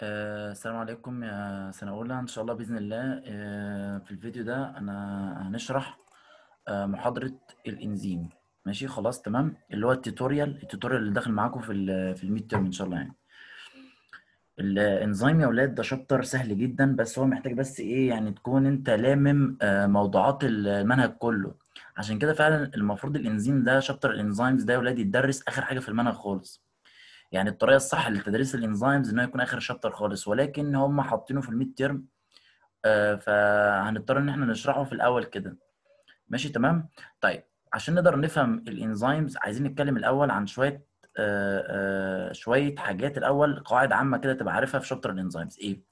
آه، السلام عليكم يا سنة أولى إن شاء الله بإذن الله آه، في الفيديو ده أنا هنشرح آه، محاضرة الإنزيم ماشي خلاص تمام اللي هو التوتوريال التوتوريال اللي داخل معاكم في في الميد تيرم إن شاء الله يعني الإنزيم يا أولاد ده شابتر سهل جدا بس هو محتاج بس إيه يعني تكون أنت لامم موضوعات المنهج كله عشان كده فعلا المفروض الإنزيم ده شابتر الإنزيمز ده يا أولاد يتدرس آخر حاجة في المنهج خالص يعني الطريقه الصح لتدريس الانزيمز انه يكون اخر شابتر خالص ولكن هم حاطينه في الميد تيرم آه، فهنضطر ان احنا نشرحه في الاول كده ماشي تمام طيب عشان نقدر نفهم الانزيمز عايزين نتكلم الاول عن شويه آه، آه، شويه حاجات الاول قواعد عامه كده تبقى عارفها في شابتر الانزيمز ايه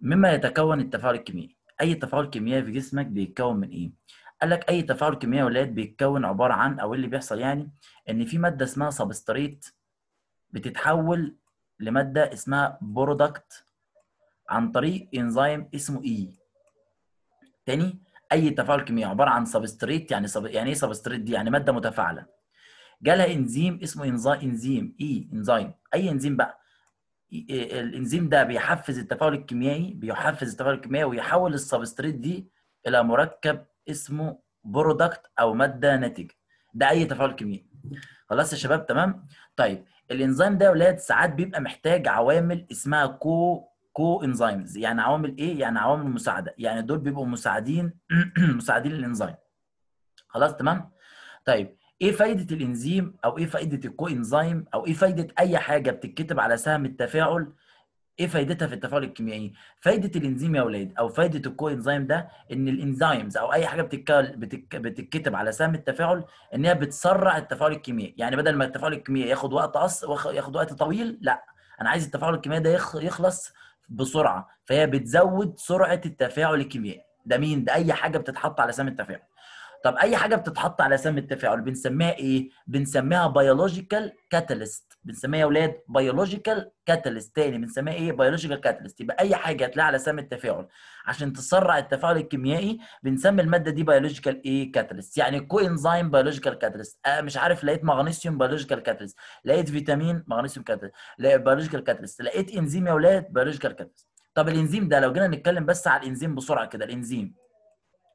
مما يتكون التفاعل الكيميائي اي تفاعل كيميائي في جسمك بيتكون من ايه قال لك اي تفاعل كيميائي ولاد بيتكون عباره عن او إيه اللي بيحصل يعني ان في ماده اسمها سبستريت بتتحول لماده اسمها برودكت عن طريق انزيم اسمه اي e. تاني اي تفاعل كيميائي عباره عن سبستريت يعني سب... يعني ايه سبستريت دي يعني ماده متفاعله جالها انزيم اسمه انزيم انزيم e، اي انزيم اي انزيم بقى إيه، إيه، الانزيم ده بيحفز التفاعل الكيميائي بيحفز التفاعل الكيميائي ويحول السبستريت دي الى مركب اسمه برودكت او ماده ناتجه ده اي تفاعل كيميائي خلاص يا شباب تمام طيب الانزيم ده يا ولاد ساعات بيبقى محتاج عوامل اسمها كو كو انزيمز يعني عوامل ايه يعني عوامل مساعده يعني دول بيبقوا مساعدين مساعدين للانزيم خلاص تمام طيب ايه فايده الانزيم او ايه فايده الكو انزيم او ايه فايده اي حاجه بتتكتب على سهم التفاعل ايه فائدتها في التفاعل الكيميائي فائده الانزيم يا اولاد او فائده الكو انزيم ده ان الانزيمز او اي حاجه بتتكتب بتك... بتتكتب على سهم التفاعل ان هي بتسرع التفاعل الكيميائي يعني بدل ما التفاعل الكيميائي ياخد وقت أص... ياخد وقت طويل لا انا عايز التفاعل الكيميائي ده يخلص بسرعه فهي بتزود سرعه التفاعل الكيميائي ده مين ده اي حاجه بتتحط على سهم التفاعل طب اي حاجه بتتحط على سهم التفاعل بنسميها ايه بنسميها بيولوجيكال كاتاليست بنسميها يا اولاد بيولوجيكال كاتاليست تاني بنسميها ايه بيولوجيكال كاتاليست يبقى اي حاجه هتلاقيها على سام التفاعل عشان تسرع التفاعل الكيميائي بنسمي الماده دي بيولوجيكال ايه كاتاليست يعني كو انزيم بيولوجيكال كاتاليست آه مش عارف لقيت مغنيسيوم بيولوجيكال كاتاليست لقيت فيتامين مغنيسيوم كاتاليست لقيت بيولوجيكال كاتاليست لقيت انزيم يا اولاد بيولوجيكال كاتاليست طب الانزيم ده لو جينا نتكلم بس على الانزيم بسرعه كده الانزيم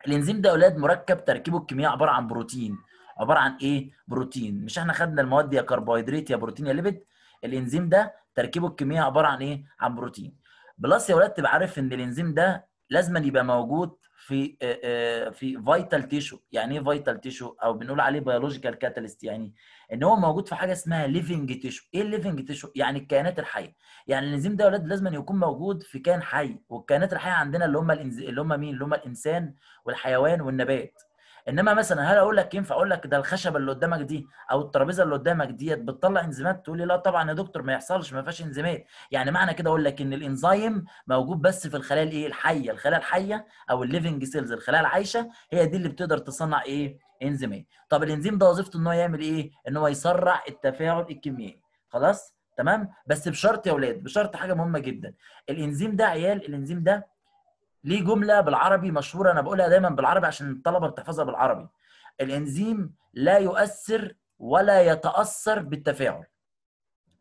الانزيم ده يا اولاد مركب تركيبه الكيميائي عباره عن بروتين عباره عن ايه بروتين مش احنا خدنا المواد يا كربوهيدرات يا بروتين يا ليبيد الانزيم ده تركيبه الكيميائي عباره عن ايه عن بروتين بلس يا ولاد تبقى عارف ان الانزيم ده لازما يبقى موجود في آه، آه، في فيتال تيشو يعني ايه فيتال تيشو او بنقول عليه بيولوجيكال كاتاليست يعني ان هو موجود في حاجه اسمها ليفنج تيشو ايه الليفنج تيشو يعني الكائنات الحيه يعني الانزيم ده يا ولاد لازم يكون موجود في كائن حي والكائنات الحيه عندنا اللي هم اللي هم مين اللي هم الانسان والحيوان والنبات انما مثلا هل اقول لك ينفع اقول لك ده الخشبه اللي قدامك دي او الترابيزه اللي قدامك ديت بتطلع انزيمات تقول لي لا طبعا يا دكتور ما يحصلش ما فيهاش انزيمات يعني معنى كده اقول لك ان الانزيم موجود بس في الخلايا الايه الحيه الخلايا الحيه او الليفنج سيلز الخلايا العايشه هي دي اللي بتقدر تصنع ايه انزيمات طب الانزيم ده وظيفته ان هو يعمل ايه ان هو يسرع التفاعل الكيميائي خلاص تمام بس بشرط يا اولاد بشرط حاجه مهمه جدا الانزيم ده عيال الانزيم ده ليه جمله بالعربي مشهوره انا بقولها دايما بالعربي عشان الطلبه بتحفظها بالعربي الانزيم لا يؤثر ولا يتاثر بالتفاعل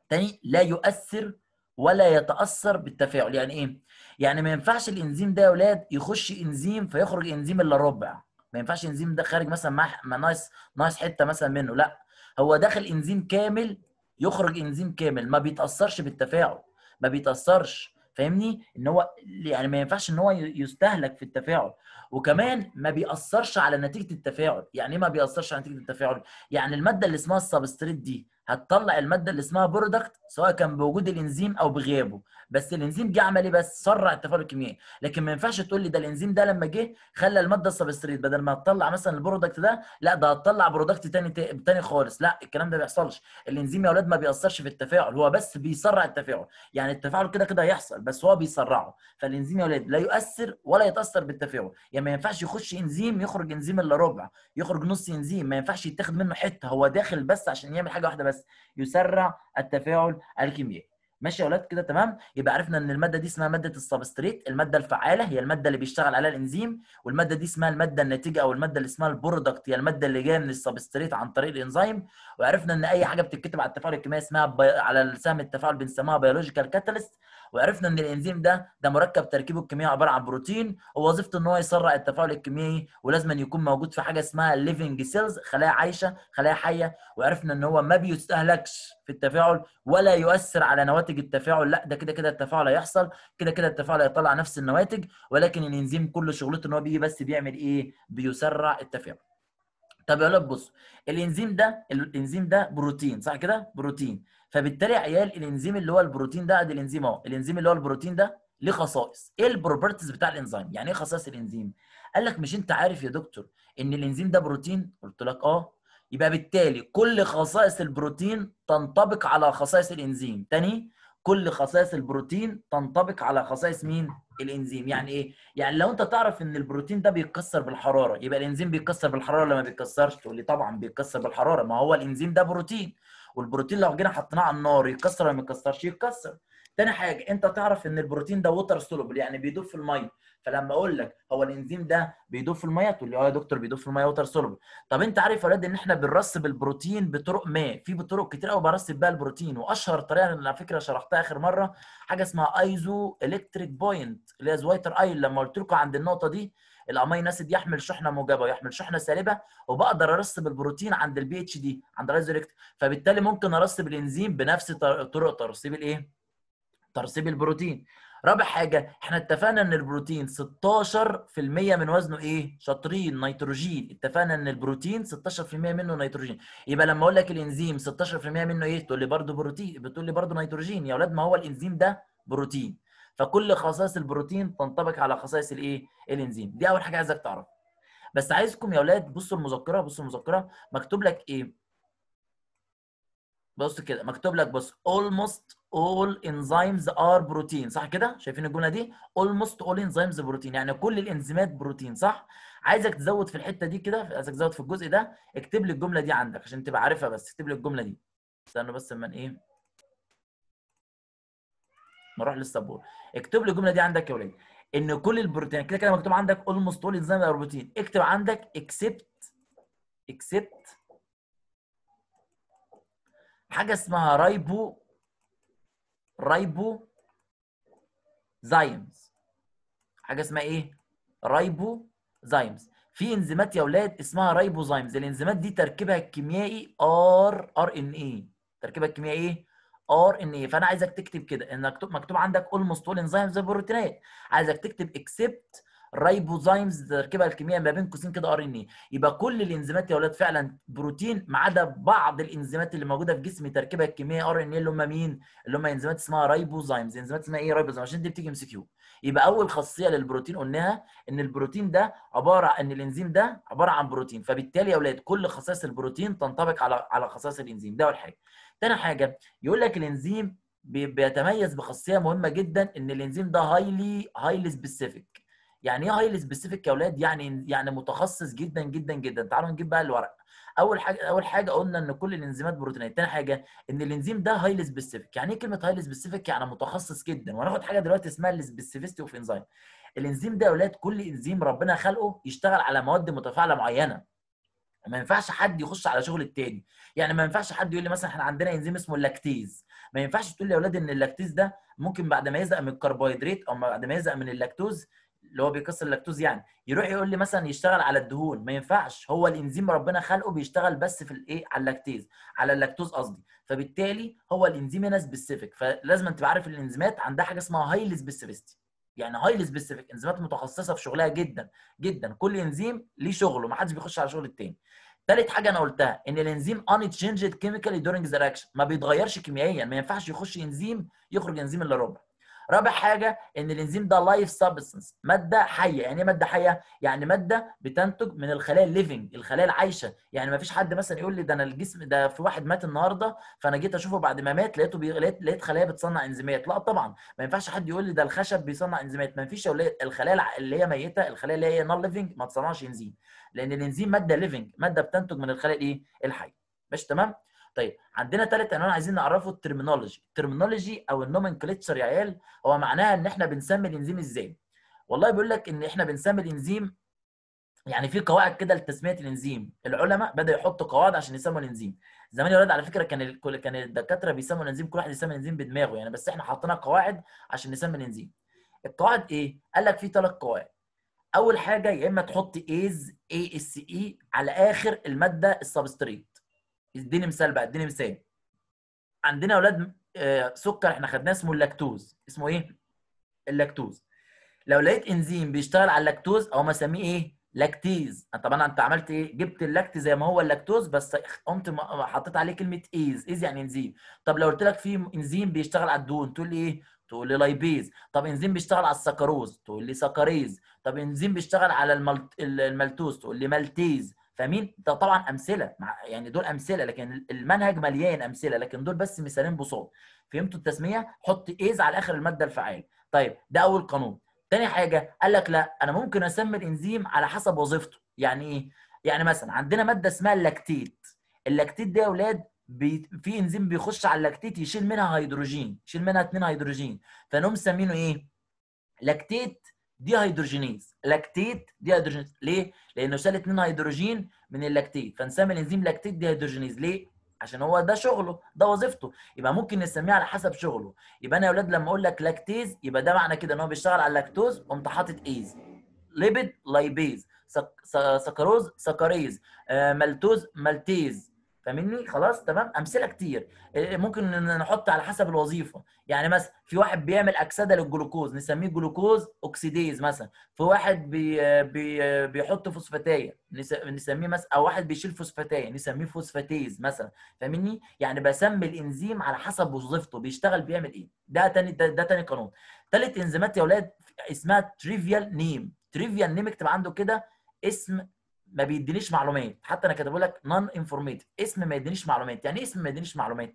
تاني لا يؤثر ولا يتاثر بالتفاعل يعني ايه يعني ما ينفعش الانزيم ده يا اولاد يخش انزيم فيخرج انزيم الا ربع ما ينفعش انزيم ده خارج مثلا مع ناقص ناقص حته مثلا منه لا هو داخل انزيم كامل يخرج انزيم كامل ما بيتاثرش بالتفاعل ما بيتاثرش فاهمني ان هو يعني ما ينفعش ان هو يستهلك في التفاعل وكمان ما بيأثرش على نتيجه التفاعل يعني ايه ما بيأثرش على نتيجه التفاعل يعني الماده اللي اسمها السبستريت دي هتطلع الماده اللي اسمها برودكت سواء كان بوجود الانزيم او بغيابه بس الانزيم جه عمل ايه بس سرع التفاعل الكيميائي لكن ما ينفعش تقول لي ده الانزيم ده لما جه خلى الماده السبستريت بدل ما تطلع مثلا البرودكت ده لا ده هتطلع برودكت تاني تاني خالص لا الكلام ده ما بيحصلش الانزيم يا اولاد ما بيأثرش في التفاعل هو بس بيسرع التفاعل يعني التفاعل كده كده هيحصل بس هو بيسرعه فالانزيم يا اولاد لا يؤثر ولا يتأثر بالتفاعل يعني ما ينفعش يخش انزيم يخرج انزيم الا ربع يخرج نص انزيم ما ينفعش يتاخد منه حته هو داخل بس عشان يعمل حاجه واحده بس بس يسرع التفاعل الكيميائي ماشي يا اولاد كده تمام يبقى عرفنا ان الماده دي اسمها ماده السبستريت الماده الفعاله هي الماده اللي بيشتغل عليها الانزيم والماده دي اسمها الماده الناتجه او الماده اللي اسمها البرودكت هي الماده اللي جايه من السبستريت عن طريق الانزيم وعرفنا ان اي حاجه بتتكتب على التفاعل الكيميائي اسمها بي... على سهم التفاعل بنسميها بيولوجيكال كاتاليست وعرفنا ان الانزيم ده ده مركب تركيبه الكيميائي عباره عن بروتين ووظيفته ان هو يسرع التفاعل الكيميائي ولازم يكون موجود في حاجه اسمها ليفنج سيلز خلايا عايشه خلايا حيه وعرفنا ان هو ما بيستهلكش في التفاعل ولا يؤثر على نواتج التفاعل لا ده كده كده التفاعل هيحصل كده كده التفاعل هيطلع نفس النواتج ولكن الانزيم كل شغلته ان هو بيجي بس بيعمل ايه بيسرع التفاعل طب يا ولاد بص الانزيم ده الانزيم ده بروتين صح كده بروتين فبالتالي يا عيال الانزيم اللي هو البروتين ده ادي الانزيم اهو الانزيم اللي هو البروتين ده ليه خصائص ايه البروبرتيز بتاع الانزيم يعني ايه خصائص الانزيم قال لك مش انت عارف يا دكتور ان الانزيم ده بروتين قلت لك اه يبقى بالتالي كل خصائص البروتين تنطبق على خصائص الانزيم تاني كل خصائص البروتين تنطبق على خصائص مين الانزيم يعني ايه يعني لو انت تعرف ان البروتين ده بيتكسر بالحراره يبقى الانزيم بيتكسر بالحراره ولا ما بيتكسرش تقول لي طبعا بيتكسر بالحراره ما هو الانزيم ده بروتين والبروتين لو جينا حطيناه على النار يتكسر ولا ما يتكسرش يتكسر تاني حاجه انت تعرف ان البروتين ده ووتر سولوبل يعني بيدوب في الميه فلما اقول لك هو الانزيم ده بيدوب في الميه تقول لي اه يا دكتور بيدوب في الميه ووتر سولوبل طب انت عارف يا ولاد ان احنا بنرسب البروتين بطرق ما في بطرق كتير قوي برسب بيها البروتين واشهر طريقه على فكره شرحتها اخر مره حاجه اسمها ايزو الكتريك بوينت اللي هي زويتر ايل لما قلت لكم عند النقطه دي الامين اسيد يحمل شحنه موجبه ويحمل شحنه سالبه وبقدر ارسب البروتين عند البي اتش دي عند الريزوركت فبالتالي ممكن ارسب الانزيم بنفس طرق ترسيب الايه؟ ترسيب البروتين. رابع حاجه احنا اتفقنا ان البروتين 16% من وزنه ايه؟ شاطرين نيتروجين، اتفقنا ان البروتين 16% منه نيتروجين، يبقى لما اقول لك الانزيم 16% منه ايه؟ تقول لي برضه بروتين، بتقول لي برضه نيتروجين، يا اولاد ما هو الانزيم ده بروتين. فكل خصائص البروتين تنطبق على خصائص الايه الانزيم دي اول حاجه عايزك تعرفها بس عايزكم يا اولاد بصوا المذكره بصوا المذكره مكتوب لك ايه بص كده مكتوب لك بص almost all enzymes are protein صح كده شايفين الجمله دي almost all enzymes protein يعني كل الانزيمات بروتين صح عايزك تزود في الحته دي كده عايزك تزود في الجزء ده اكتب لي الجمله دي عندك عشان تبقى عارفها بس اكتب لي الجمله دي استنى بس لما ايه نروح للسبور اكتب لي الجمله دي عندك يا ولاد ان كل البروتين كده كده مكتوب عندك اولموست اول انزيم البروتين اكتب عندك اكسبت اكسبت حاجه اسمها رايبو رايبو زايمز حاجه اسمها ايه رايبو زايمز في انزيمات يا اولاد اسمها رايبوزايمز الانزيمات دي تركيبها الكيميائي ار ار ان اي تركيبها الكيميائي ايه ار ان اي فانا عايزك تكتب كده انك مكتوب عندك اولموست اول انزيمز البروتينات عايزك تكتب اكسبت ريبوزيمز تركيبها الكيميائيه ما بين قوسين كده ار ان اي يبقى كل الانزيمات يا اولاد فعلا بروتين ما عدا بعض الانزيمات اللي موجوده في جسم تركيبها الكيميائيه ار ان اي اللي هم مين؟ اللي هم انزيمات اسمها ريبوزيمز انزيمات اسمها ايه ريبوزيمز عشان دي بتيجي ام سي كيو يبقى اول خاصيه للبروتين قلناها ان البروتين ده عباره ان الانزيم ده عباره عن بروتين فبالتالي يا اولاد كل خصائص البروتين تنطبق على على خصائص الانزيم ده اول حاجه تاني حاجه يقول لك الانزيم بيتميز بخاصيه مهمه جدا ان الانزيم ده هايلي هايلي سبيسيفيك يعني ايه هايلي سبيسيفيك يا اولاد يعني يعني متخصص جدا جدا جدا تعالوا نجيب بقى الورق اول حاجه اول حاجه قلنا ان كل الانزيمات بروتينيه تاني حاجه ان الانزيم ده هايلي سبيسيفيك يعني ايه كلمه هايلي سبيسيفيك يعني متخصص جدا وناخد حاجه دلوقتي اسمها السبيسيفيستي اوف انزيم الانزيم ده يا اولاد كل انزيم ربنا خلقه يشتغل على مواد متفاعله معينه ما ينفعش حد يخش على شغل التاني يعني ما ينفعش حد يقول لي مثلا احنا عندنا انزيم اسمه اللاكتيز ما ينفعش تقول لي يا اولاد ان اللاكتيز ده ممكن بعد ما يزق من الكربوهيدرات او بعد ما يزق من اللاكتوز اللي هو بيكسر اللاكتوز يعني يروح يقول لي مثلا يشتغل على الدهون ما ينفعش هو الانزيم ربنا خلقه بيشتغل بس في الايه على اللاكتيز على اللاكتوز قصدي فبالتالي هو الانزيم هنا سبيسيفيك فلازم تبقى عارف الانزيمات عندها حاجه اسمها هايلي سبيسيفيستي يعني هايلي سبيسيفيك انزيمات متخصصه في شغلها جدا جدا كل انزيم ليه شغله ما حدش بيخش على شغل التاني تالت حاجه انا قلتها ان الانزيم ان تشينجد كيميكالي دورينج ذا ما بيتغيرش كيميائيا ما ينفعش يخش انزيم يخرج انزيم الا ربع رابع حاجه ان الانزيم ده لايف سبستنس ماده حيه يعني ايه ماده حيه يعني ماده بتنتج من الخلايا الليفنج الخلايا العايشه يعني ما فيش حد مثلا يقول لي ده انا الجسم ده في واحد مات النهارده فانا جيت اشوفه بعد ما مات لقيته بي... لقيت لقيت خلايا بتصنع انزيمات لا طبعا ما ينفعش حد يقول لي ده الخشب بيصنع انزيمات ما فيش الخلايا اللي هي ميته الخلايا اللي هي نون ليفنج ما تصنعش انزيم لان الانزيم ماده ليفنج ماده بتنتج من الخلايا الايه الحيه ماشي تمام طيب عندنا ثالث عنوان عايزين نعرفه الترمينولوجي الترمينولوجي او النومنكلتشر يا عيال هو معناها ان احنا بنسمي الانزيم ازاي والله بيقول لك ان احنا بنسمي الانزيم يعني في قواعد كده لتسميه الانزيم العلماء بداوا يحطوا قواعد عشان يسموا الانزيم زمان يا ولاد على فكره كان ال... كان الدكاتره بيسموا الانزيم كل واحد يسمي الانزيم بدماغه يعني بس احنا حطينا قواعد عشان نسمي الانزيم القواعد ايه قال لك في ثلاث قواعد اول حاجه يا اما تحط ايز اي اس اي على اخر الماده السبستريت اديني مثال بقى اديني مثال عندنا اولاد آه، سكر احنا خدناه اسمه اللاكتوز اسمه ايه اللاكتوز لو لقيت انزيم بيشتغل على اللاكتوز او ما اسميه ايه لاكتيز طبعا انت عملت ايه جبت اللاكت زي ما هو اللاكتوز بس قمت حطيت عليه كلمه ايز ايز يعني انزيم طب لو قلت لك في انزيم بيشتغل على الدهون تقول لي ايه تقول لي لايبيز طب انزيم بيشتغل على السكروز تقول لي سكريز طب انزيم بيشتغل على المالتوز الملتوز تقول لي مالتيز فاهمين ده طبعا امثله يعني دول امثله لكن المنهج مليان امثله لكن دول بس مثالين بساط فهمتوا التسميه حط ايز على اخر الماده الفعاله طيب ده اول قانون تاني حاجه قال لك لا انا ممكن اسمي الانزيم على حسب وظيفته يعني ايه يعني مثلا عندنا ماده اسمها اللاكتيت اللاكتيت ده يا اولاد بي... في انزيم بيخش على اللاكتيت يشيل منها هيدروجين يشيل منها اثنين هيدروجين فنقوم مسمينه ايه لاكتيت دي هيدروجينيز لاكتيت دي هيدروجينيز ليه؟ لانه شال اثنين هيدروجين من اللاكتيت فنسمي الانزيم لاكتيت دي هيدروجينيز ليه؟ عشان هو ده شغله ده وظيفته يبقى ممكن نسميه على حسب شغله يبقى انا يا اولاد لما اقول لك لاكتيز يبقى ده معنى كده ان هو بيشتغل على اللاكتوز قمت حاطط ايز ليبيد لايبيز سكروز سكريز آه، مالتوز مالتيز فاهمني خلاص تمام امثله كتير آه، آه، ممكن نحط على حسب الوظيفه يعني مثلا في واحد بيعمل اكسده للجلوكوز نسميه جلوكوز اوكسيديز مثلا في واحد بي بي بيحط فوسفاتيه نسميه مثلا او واحد بيشيل فوسفاتيه نسميه فوسفاتيز مثلا فاهمني يعني بسمي الانزيم على حسب وظيفته بيشتغل بيعمل ايه ده تاني ده, ده تاني قانون ثالث انزيمات يا اولاد اسمها تريفيال نيم تريفيال نيم اكتب عنده كده اسم ما بيدينيش معلومات حتى انا كاتبه لك نون انفورميتيف اسم ما يدينيش معلومات يعني ايه اسم ما يدينيش معلومات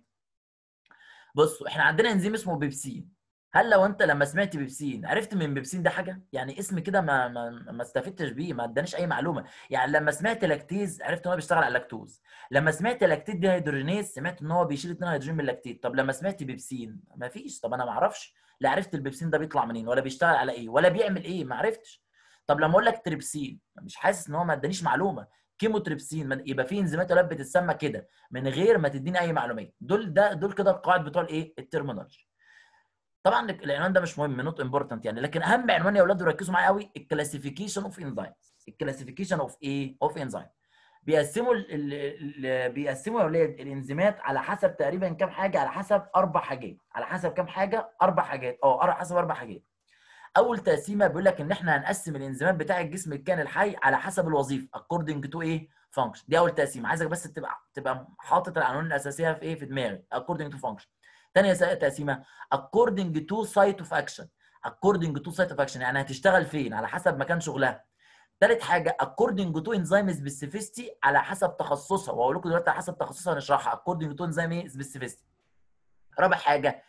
بصوا احنا عندنا انزيم اسمه بيبسين هل لو انت لما سمعت بيبسين عرفت من بيبسين ده حاجه يعني اسم كده ما ما, ما استفدتش بيه ما ادانيش اي معلومه يعني لما سمعت لاكتيز عرفت ان هو بيشتغل على اللاكتوز لما سمعت لاكتيد دي هيدروجينيز سمعت ان هو بيشيل 2 هيدروجين من اللاكتيد طب لما سمعت بيبسين ما فيش طب انا ما اعرفش لا عرفت البيبسين ده بيطلع منين ولا بيشتغل على ايه ولا بيعمل ايه ما عرفتش طب لما اقول لك تريبسين مش حاسس ان هو ما ادانيش معلومه كيمو تريبسين يبقى في انزيمات ولاد بتتسمى كده من غير ما تديني اي معلومات دول ده دول كده القواعد بتوع الايه الترمينولوجي طبعا العنوان ده مش مهم نوت امبورتنت يعني لكن اهم عنوان يا اولاد ركزوا معايا قوي الكلاسيفيكيشن اوف انزيمز الكلاسيفيكيشن اوف ايه اوف انزيم بيقسموا بيقسموا يا اولاد الانزيمات على حسب تقريبا كام حاجه على حسب اربع حاجات على حسب كام حاجه اربع حاجات اه على حسب اربع حاجات اول تقسيمه بيقول لك ان احنا هنقسم الانزيمات بتاع الجسم الكائن الحي على حسب الوظيفه اكوردنج تو ايه فانكشن دي اول تقسيم عايزك بس تبقى تبقى حاطط العناوين الاساسيه في ايه في دماغي اكوردنج تو فانكشن ثاني تقسيمه اكوردنج تو سايت اوف اكشن اكوردنج تو سايت اوف اكشن يعني هتشتغل فين على حسب مكان شغلها ثالث حاجه اكوردنج تو انزيم specificity على حسب تخصصها واقول لكم دلوقتي على حسب تخصصها هنشرحها اكوردنج تو انزيم specificity رابع حاجه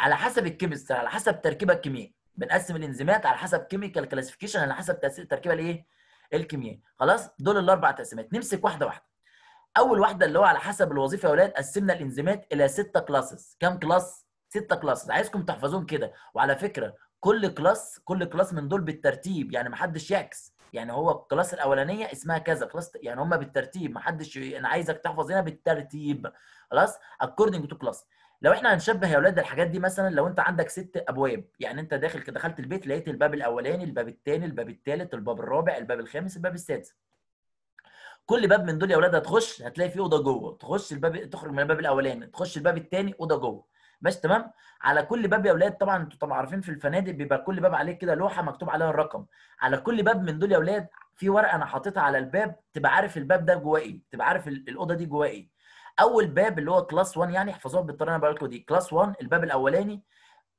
على حسب الكيمستري على حسب تركيبه الكيميائيه بنقسم الانزيمات على حسب كيميكال كلاسيفيكيشن على حسب تاثير التركيبه الايه الكيميائي خلاص دول الاربع تقسيمات نمسك واحده واحده اول واحده اللي هو على حسب الوظيفه يا ولاد قسمنا الانزيمات الى ستة كلاسز كام كلاس ستة كلاسز عايزكم تحفظوهم كده وعلى فكره كل كلاس كل كلاس من دول بالترتيب يعني ما حدش يعكس يعني هو الكلاس الاولانيه اسمها كذا كلاس يعني هم بالترتيب ما حدش انا عايزك تحفظ هنا بالترتيب خلاص اكوردنج تو كلاس لو احنا هنشبه يا اولاد الحاجات دي مثلا لو انت عندك ست ابواب يعني انت داخل دخلت البيت لقيت الباب الاولاني الباب الثاني الباب الثالث الباب الرابع الباب الخامس الباب السادس كل باب من دول يا اولاد هتخش هتلاقي فيه اوضه جوه تخش الباب تخرج من الباب الاولاني تخش الباب الثاني اوضه جوه ماشي تمام على كل باب يا اولاد طبعا انتوا طبعا عارفين في الفنادق بيبقى كل باب عليه كده لوحه مكتوب عليها الرقم على كل باب من دول يا اولاد في ورقه انا حاططها على الباب تبقى عارف الباب ده جواه ايه تبقى عارف الاوضه دي جواه ايه اول باب اللي هو كلاس 1 يعني احفظوها بالطريقه اللي انا بقول لكم دي كلاس 1 الباب الاولاني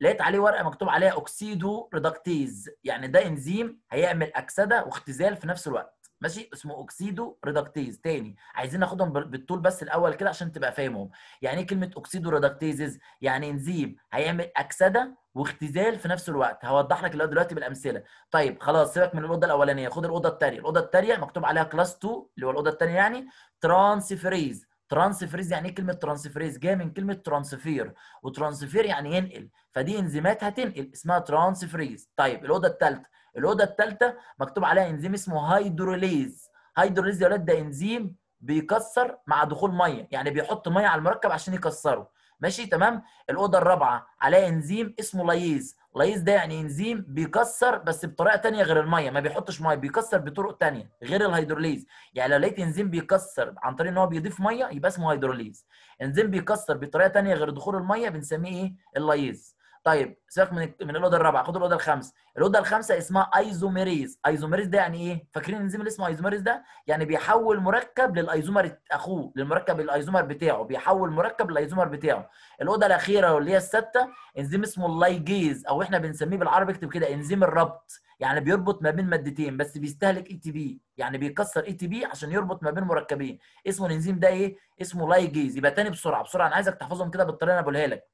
لقيت عليه ورقه مكتوب عليها اوكسيدو ريدكتيز يعني ده انزيم هيعمل اكسده واختزال في نفس الوقت ماشي اسمه اوكسيدو ريدكتيز تاني عايزين ناخدهم بالطول بس الاول كده عشان تبقى فاهمهم يعني ايه كلمه اوكسيدو ريدكتيز يعني انزيم هيعمل اكسده واختزال في نفس الوقت هوضح لك دلوقتي بالامثله طيب خلاص سيبك من الاوضه الاولانيه خد الاوضه الثانيه الاوضه الثانيه مكتوب عليها كلاس 2 اللي هو الاوضه الثانيه يعني ترانسفريز ترانسفريز يعني ايه كلمه ترانسفريز جايه من كلمه ترانسفير وترانسفير يعني ينقل فدي انزيمات هتنقل اسمها ترانسفريز طيب الاوضه الثالثه الاوضه الثالثه مكتوب عليها انزيم اسمه هيدروليز هيدروليز يا ولاد ده انزيم بيكسر مع دخول ميه يعني بيحط ميه على المركب عشان يكسره ماشي تمام الاوضه الرابعه عليها انزيم اسمه ليز لايز ده يعني انزيم بيكسر بس بطريقه ثانيه غير الميه ما بيحطش ميه بيكسر بطرق ثانيه غير الهيدروليز يعني لو لقيت انزيم بيكسر عن طريق ان هو بيضيف ميه يبقى اسمه هيدروليز انزيم بيكسر بطريقه ثانيه غير دخول الميه بنسميه ايه اللايز طيب سيبك من من الاوضه الرابعه خد الاوضه الخامسه الاوضه الخامسه اسمها ايزوميريز ايزوميريز ده يعني ايه فاكرين الانزيم اللي اسمه ايزوميريز ده يعني بيحول مركب للايزومر اخوه للمركب الايزومر بتاعه بيحول مركب للايزومر بتاعه الاوضه الاخيره اللي هي السادسه انزيم اسمه اللايجيز او احنا بنسميه بالعربي اكتب كده انزيم الربط يعني بيربط ما بين مادتين بس بيستهلك اي تي بي يعني بيكسر اي تي بي عشان يربط ما بين مركبين اسمه الانزيم ده ايه اسمه لايجيز يبقى تاني بسرعه بسرعه انا عايزك تحفظهم كده بالطريقه اللي انا بقولها لك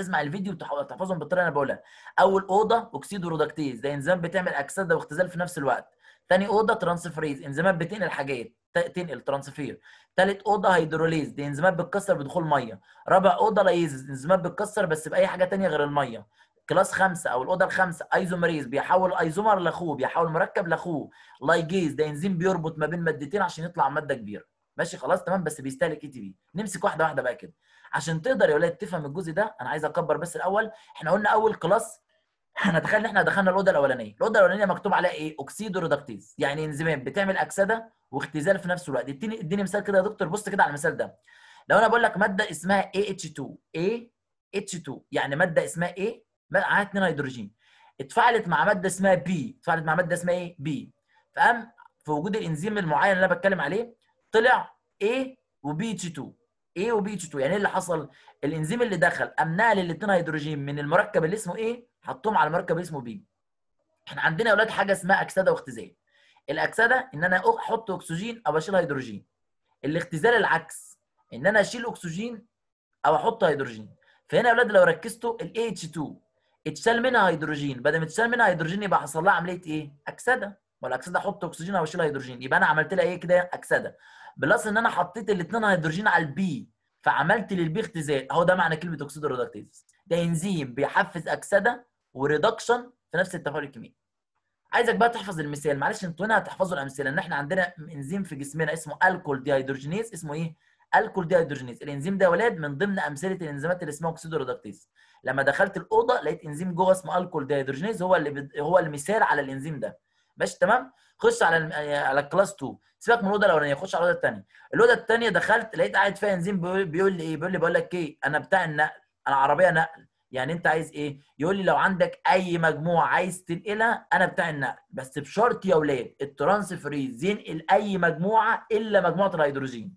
تسمع الفيديو وتحفظهم بالطريقه اللي انا بقولها اول اوضه اكسيد رودكتيز ده انزيم بتعمل اكسده واختزال في نفس الوقت ثاني اوضه ترانسفريز انزيمات بتنقل حاجات تنقل ترانسفير ثالث اوضه هيدروليز دي انزيمات بتكسر بدخول ميه رابع اوضه لايز انزيمات بتكسر بس باي حاجه ثانيه غير الميه كلاس خمسة أو الأوضة الخامسة أيزومريز بيحول أيزومر لأخوه بيحول مركب لأخوه لايجيز ده إنزيم بيربط ما بين مادتين عشان يطلع مادة كبيرة ماشي خلاص تمام بس بيستهلك اي تي بي نمسك واحده واحده بقى كده عشان تقدر يا ولاد تفهم الجزء ده انا عايز اكبر بس الاول احنا قلنا اول كلاس تخيل ان احنا دخلنا الاوضه الاولانيه الاوضه الاولانيه مكتوب عليها ايه اوكسيدو ريدكتيز يعني انزيمات بتعمل اكسده واختزال في نفس الوقت اديني اديني مثال كده يا دكتور بص كده على المثال ده لو انا بقول لك ماده اسمها اي اتش 2 اي اتش 2 يعني ماده اسمها ايه معاها اثنين هيدروجين اتفاعلت مع ماده اسمها بي اتفاعلت مع ماده اسمها ايه بي فقام في وجود الانزيم المعين اللي انا بتكلم عليه طلع A وبي اتش 2 A وبي اتش 2 يعني ايه اللي حصل؟ الانزيم اللي دخل قام نقل الاثنين هيدروجين من المركب اللي اسمه A حطهم على المركب اللي اسمه B احنا عندنا يا اولاد حاجه اسمها اكسده واختزال الاكسده ان انا احط اكسجين او اشيل هيدروجين الاختزال العكس ان انا اشيل اكسجين او احط هيدروجين فهنا يا اولاد لو ركزتوا ال H2 اتشال منها هيدروجين بدل ما اتشال منها هيدروجين يبقى حصل لها عمليه ايه؟ اكسده والاكسده احط اكسجين او اشيل هيدروجين يبقى انا عملت لها ايه كده؟ اكسده بلس ان انا حطيت الاثنين هيدروجين على البي فعملت للبي اختزال اهو ده معنى كلمه اكسيدو ريدكتيز ده انزيم بيحفز اكسده وريدكشن في نفس التفاعل الكيميائي عايزك بقى تحفظ المثال معلش انتوا هنا هتحفظوا الامثله ان احنا عندنا انزيم في جسمنا اسمه الكول دي هيدروجينيز اسمه ايه الكول دي هيدروجينيز الانزيم ده يا ولاد من ضمن امثله الانزيمات اللي اسمها اكسيدو ريدكتيز لما دخلت الاوضه لقيت انزيم جوه اسمه الكول دي هيدروجينيز هو اللي هو المثال على الانزيم ده ماشي تمام خش على آه، على الكلاس 2 سيبك من الاوضه الاولانيه خش على الاوضه الثانيه الاوضه الثانيه دخلت لقيت قاعد فيها انزيم بيقول لي ايه بيقول لي بقول لك ايه انا بتاع النقل انا عربيه نقل يعني انت عايز ايه يقول لي لو عندك اي مجموعه عايز تنقلها انا بتاع النقل بس بشرط يا اولاد الترانس ينقل اي مجموعه الا مجموعه الهيدروجين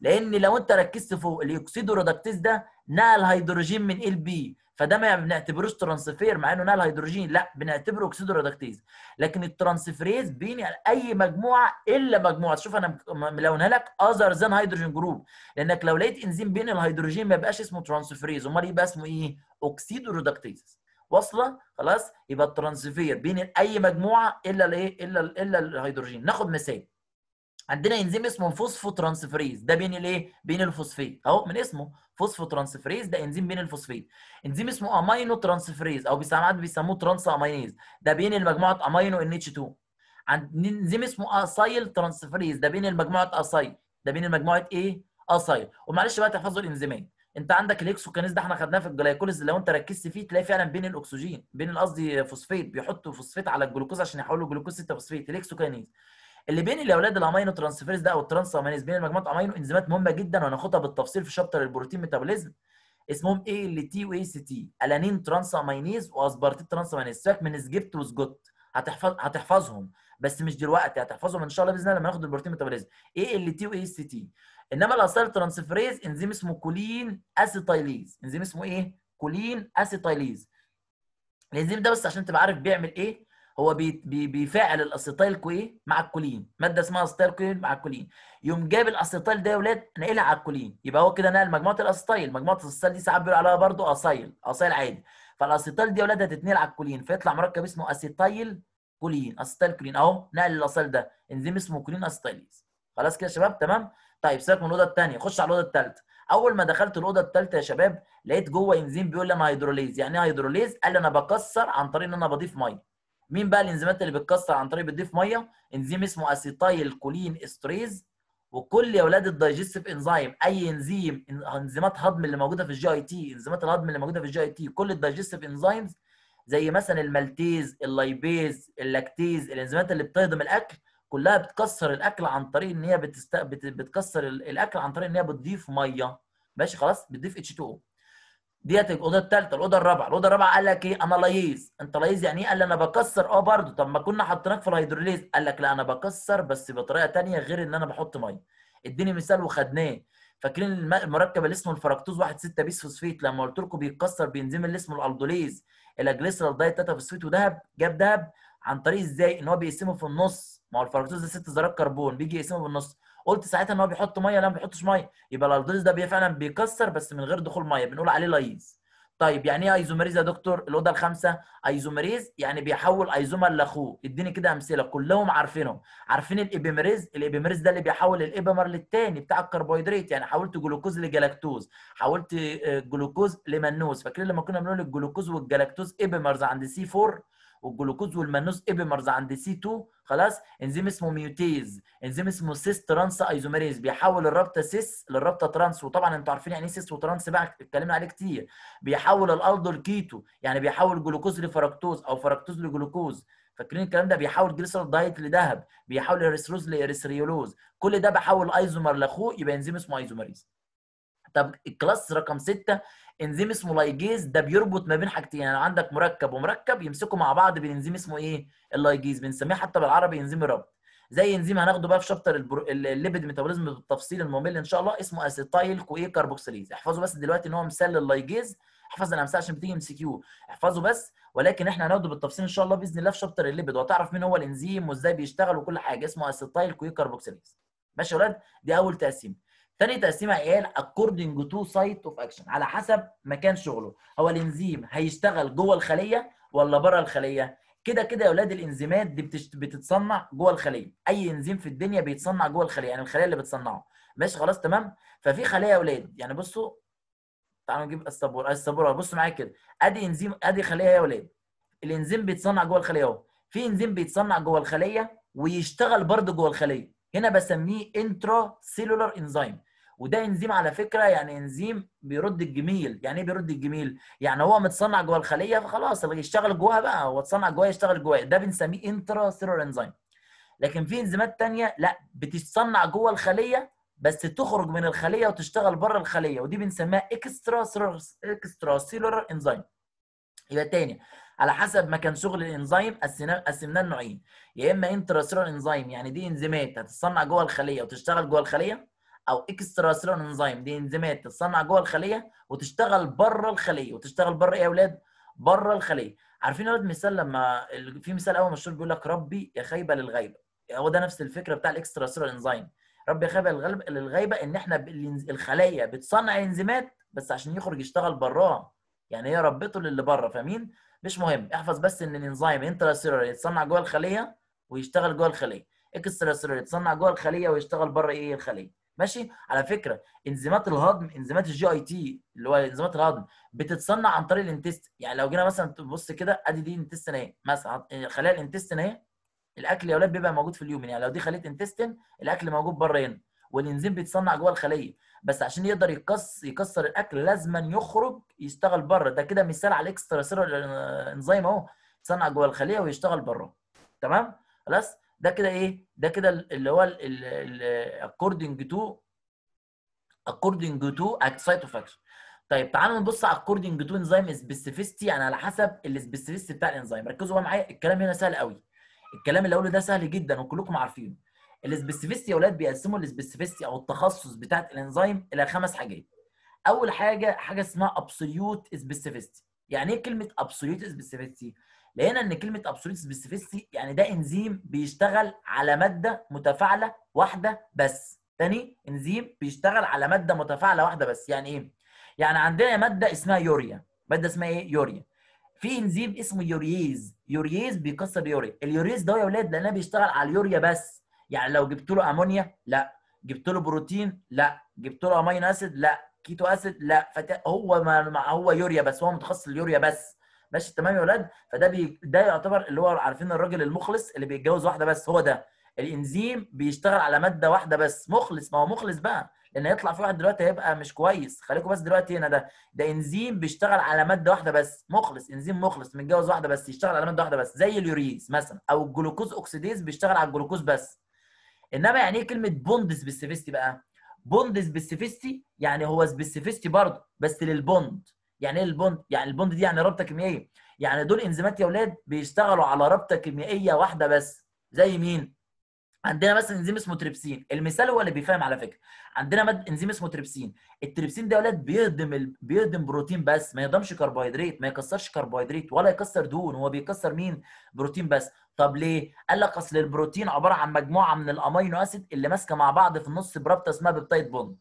لان لو انت ركزت فوق الاكسيدو ريدكتيز ده نقل هيدروجين من ال بي فده ما بنعتبروش ترانسفير مع انه نقل هيدروجين لا بنعتبره اكسيدو ريدكتيز لكن الترانسفريز بينقل اي مجموعه الا مجموعه شوف انا ملونها لك اذر ذان هيدروجين جروب لانك لو لقيت انزيم بين الهيدروجين ما يبقاش اسمه ترانسفريز امال يبقى اسمه ايه اوكسيدو ريدكتيز واصله خلاص يبقى الترانسفير بين اي مجموعه الا الايه الا الا الهيدروجين ناخد مثال عندنا انزيم اسمه فوسفو ترانسفريز ده بين الايه بين الفوسفيت اهو من اسمه فوسفو ترانسفريز ده انزيم بين الفوسفين انزيم اسمه امينو ترانسفريز او بيسموه بيسموه ترانس امينيز ده بين المجموعه امينو ان اتش 2 عند انزيم اسمه اسايل ترانسفريز ده بين المجموعه اسايل ده بين المجموعه ايه اسايل ومعلش بقى تحفظوا الانزيمات انت عندك الهكسوكانيز ده احنا خدناه في الجلايكوليز لو انت ركزت فيه تلاقي فعلا بين الاكسجين بين قصدي فوسفيت بيحطوا فوسفيت على الجلوكوز عشان يحولوا جلوكوز 6 فوسفيت الهكسوكانيز اللي بين الاولاد الامينو ترانسفيرز ده او الترانس امينيز بين المجموعات امينو انزيمات مهمه جدا وهناخدها بالتفصيل في شابتر البروتين ميتابوليزم اسمهم اي ال تي واي سي تي الانين ترانس امينيز واسبارتيت ترانس امينيز سيبك من سجبت وسجوت هتحفظ هتحفظهم بس مش دلوقتي هتحفظهم ان شاء الله باذن الله لما ناخد البروتين ميتابوليزم اي ال تي واي سي تي انما الاسيل ترانسفيريز انزيم اسمه كولين اسيتايليز انزيم اسمه ايه كولين اسيتايليز الانزيم ده بس عشان تبقى عارف بيعمل ايه هو بيفعل الاسيتيل كويه مع الكولين ماده اسمها اسيتايل كوي مع الكولين يقوم جاب الاسيتيل ده يا ولاد نقلها على الكولين يبقى هو كده نقل مجموعه الاسيتيل مجموعه الاسيتيل دي ساعات بيقول عليها برضو اسايل اسايل عادي فالاسيتيل دي يا ولاد هتتنقل على الكولين فيطلع مركب اسمه اسيتيل كولين اسيتايل كولين اهو نقل الاسيل ده انزيم اسمه كولين اسيتايليز خلاص كده يا شباب تمام طيب سيبك من الاوضه الثانيه خش على الاوضه الثالثه اول ما دخلت الاوضه الثالثه يا شباب لقيت جوه انزيم بيقول لي انا هيدروليز يعني ايه هيدروليز قال لي انا بكسر عن طريق ان انا بضيف ميه مين بقى الانزيمات اللي بتكسر عن طريق بتضيف ميه انزيم اسمه اسيتايل كولين استريز وكل يا اولاد الدايجستيف انزيم اي انزيم انزيمات هضم اللي موجوده في الجي اي تي انزيمات الهضم اللي موجوده في الجي اي تي كل الدايجستيف انزيمز زي مثلا المالتيز اللايبيز اللاكتيز الانزيمات اللي بتهضم الاكل كلها بتكسر الاكل عن طريق ان هي بتست... بت... بتكسر الاكل عن طريق ان هي بتضيف ميه ماشي خلاص بتضيف اتش 2 او ديت الاوضه الثالثه الاوضه الرابعه الاوضه الرابعه قال لك ايه انا انت لايز يعني ايه قال انا بكسر اه برضه طب ما كنا حطيناك في الهيدروليز قال لك لا انا بكسر بس بطريقه ثانيه غير ان انا بحط ميه اديني مثال وخدناه فاكرين المركب اللي اسمه الفركتوز 1 6 بيس فوسفيت لما قلت لكم بيتكسر بينزيم اللي اسمه الالدوليز الاجليسرال دايت تاتا فوسفيت وذهب جاب ذهب عن طريق ازاي ان هو بيقسمه في النص ما هو الفركتوز ده ست ذرات كربون بيجي يقسمه في النص قلت ساعتها ان هو بيحط ميه لا ما بيحطش ميه يبقى الالدوز ده فعلا بيكسر بس من غير دخول ميه بنقول عليه لايز طيب يعني ايه ايزوميريز يا دكتور الاوضه الخامسه ايزوميريز يعني بيحول ايزومر لاخوه اديني كده امثله كلهم عارفينهم عارفين الابيميريز الابيميريز ده اللي بيحول الابيمر للتاني بتاع الكربوهيدرات يعني حولت جلوكوز لجلاكتوز حولت آه، جلوكوز لمنوز فاكرين لما كنا بنقول الجلوكوز والجلاكتوز ابيمرز عند سي 4 والجلوكوز والمانوز ايبيمرز عند سي 2 خلاص انزيم اسمه ميوتيز انزيم اسمه سيس ترانس ايزوميريز بيحول الرابطه سيس للرابطه ترانس وطبعا انتوا عارفين يعني ايه سيس وترانس بقى اتكلمنا عليه كتير بيحول الالدو لكيتو يعني بيحول جلوكوز لفركتوز او فركتوز لجلوكوز فاكرين الكلام ده بيحول جليسرول دايت لذهب بيحول الريسروز لاريثريولوز كل ده بحول ايزومر لاخوه يبقى انزيم اسمه ايزومريز طب الكلاس رقم 6 انزيم اسمه لايجيز ده بيربط ما بين حاجتين يعني عندك مركب ومركب يمسكوا مع بعض بالانزيم اسمه ايه اللايجيز بنسميه حتى بالعربي انزيم الربط زي انزيم هناخده بقى في شابتر البرو... الليبيد ميتابوليزم بالتفصيل الممل ان شاء الله اسمه اسيتايل كوي كاربوكسيليز احفظوا بس دلوقتي ان هو مثال لللايجيز احفظ الامثله عشان بتيجي ام سي كيو احفظوا بس ولكن احنا هناخده بالتفصيل ان شاء الله باذن الله في شابتر الليبيد وهتعرف مين هو الانزيم وازاي بيشتغل وكل حاجه اسمه اسيتايل كوي كاربوكسيليز ماشي يا ولاد دي اول تقسيمه تاني تقسيمه عيال اكوردنج تو سايت اوف اكشن على حسب مكان شغله هو الانزيم هيشتغل جوه الخليه ولا بره الخليه كده كده يا اولاد الانزيمات دي بتشت... بتتصنع جوه الخليه اي انزيم في الدنيا بيتصنع جوه الخليه يعني الخليه اللي بتصنعه ماشي خلاص تمام ففي خليه يا اولاد يعني بصوا تعالوا نجيب السبوره السبوره بصوا معايا كده ادي انزيم ادي خليه يا اولاد الانزيم بيتصنع جوه الخليه اهو في انزيم بيتصنع جوه الخليه ويشتغل برضه جوه الخليه هنا بسميه انترا سيلولار انزيم وده انزيم على فكره يعني انزيم بيرد الجميل يعني ايه بيرد الجميل يعني هو متصنع جوه الخليه فخلاص يشتغل جواها بقى هو اتصنع جواها يشتغل جواها ده بنسميه انترا سيلولار انزيم لكن في انزيمات ثانيه لا بتتصنع جوه الخليه بس تخرج من الخليه وتشتغل بره الخليه ودي بنسميها اكسترا اكسترا سيلولار انزيم يبقى تاني على حسب مكان شغل الانزيم قسمناه لنوعين يا اما انترا سيلولار انزيم يعني دي انزيمات هتتصنع جوه الخليه وتشتغل جوه الخليه او اكسترا سيلولر انزيم دي انزيمات تتصنع جوه الخليه وتشتغل بره الخليه وتشتغل بره ايه يا اولاد بره الخليه عارفين يا اولاد مثال لما في مثال اول مشهور بيقول لك ربي يا خايبه للغيبه هو ده نفس الفكره بتاع الاكسترا سيلولر انزيم ربي يا خايبه للغيبه ان احنا الخليه بتصنع انزيمات بس عشان يخرج يشتغل براها يعني هي ربته للي بره فاهمين مش مهم احفظ بس ان الانزيم انترا سيلولر يتصنع جوه الخليه ويشتغل جوه الخليه اكسترا سيلولر يتصنع جوه الخليه ويشتغل بره ايه الخليه ماشي على فكره انزيمات الهضم انزيمات الجي اي تي اللي هو انزيمات الهضم بتتصنع عن طريق الانتست يعني لو جينا مثلا تبص كده ادي دي انتستين اهي مثلا إيه، خلايا الانتستين اهي الاكل يا اولاد بيبقى موجود في اليوم يعني لو دي خليه انتستين الاكل موجود بره هنا والانزيم بيتصنع جوه الخليه بس عشان يقدر يكسر يكسر الاكل لازما يخرج يشتغل بره ده كده مثال على الاكسترا سيلولر انزيم اهو يتصنع جوه الخليه ويشتغل بره تمام خلاص ده كده ايه ده كده اللي هو الاكوردنج تو اكوردنج تو site طيب تعالوا نبص على اكوردنج تو انزيم specificity يعني على حسب السبيسيفيستي بتاع الانزيم ركزوا بقى معايا الكلام هنا سهل قوي الكلام اللي اقوله ده سهل جدا وكلكم عارفينه السبيسيفيستي يا اولاد بيقسموا السبيسيفيستي او التخصص بتاعه الانزيم الى خمس حاجات اول حاجه حاجه اسمها ابسوليوت سبيسيفيستي يعني ايه كلمه ابسوليوت سبيسيفيستي لقينا ان كلمه ابسوليت سبيسيفيسيتي يعني ده انزيم بيشتغل على ماده متفاعله واحده بس تاني انزيم بيشتغل على ماده متفاعله واحده بس يعني ايه يعني عندنا ماده اسمها يوريا ماده اسمها ايه يوريا في انزيم اسمه يورييز يورييز بيكسر يوريا اليورييز ده يا اولاد لانه بيشتغل على اليوريا بس يعني لو جبت له امونيا لا جبت له بروتين لا جبت له امينو اسيد لا كيتو اسيد لا فت... هو ما... هو يوريا بس هو متخصص اليوريا بس ماشي تمام يا ولاد فده بي... ده يعتبر اللي هو عارفين الراجل المخلص اللي بيتجوز واحده بس هو ده الانزيم بيشتغل على ماده واحده بس مخلص ما هو مخلص بقى لان يطلع في واحد دلوقتي هيبقى مش كويس خليكم بس دلوقتي هنا ده ده انزيم بيشتغل على ماده واحده بس مخلص انزيم مخلص متجوز واحده بس يشتغل على ماده واحده بس زي اليوريز مثلا او الجلوكوز اوكسيديز بيشتغل على الجلوكوز بس انما يعني ايه كلمه بوند سبيسيفيستي بقى بوند سبيسيفيستي يعني هو سبيسيفيستي برضه بس للبوند يعني ايه البوند يعني البوند دي يعني رابطه كيميائيه يعني دول انزيمات يا اولاد بيشتغلوا على رابطه كيميائيه واحده بس زي مين عندنا مثلا انزيم اسمه تريبسين المثال هو اللي بيفهم على فكره عندنا مد... انزيم اسمه تريبسين التريبسين ده يا اولاد بيهضم ال... بيهضم بروتين بس ما يهضمش كربوهيدرات ما يكسرش كربوهيدرات ولا يكسر دهون هو بيكسر مين بروتين بس طب ليه قال لك اصل البروتين عباره عن مجموعه من الامينو اسيد اللي ماسكه مع بعض في النص برابطه اسمها بيبتايد بوند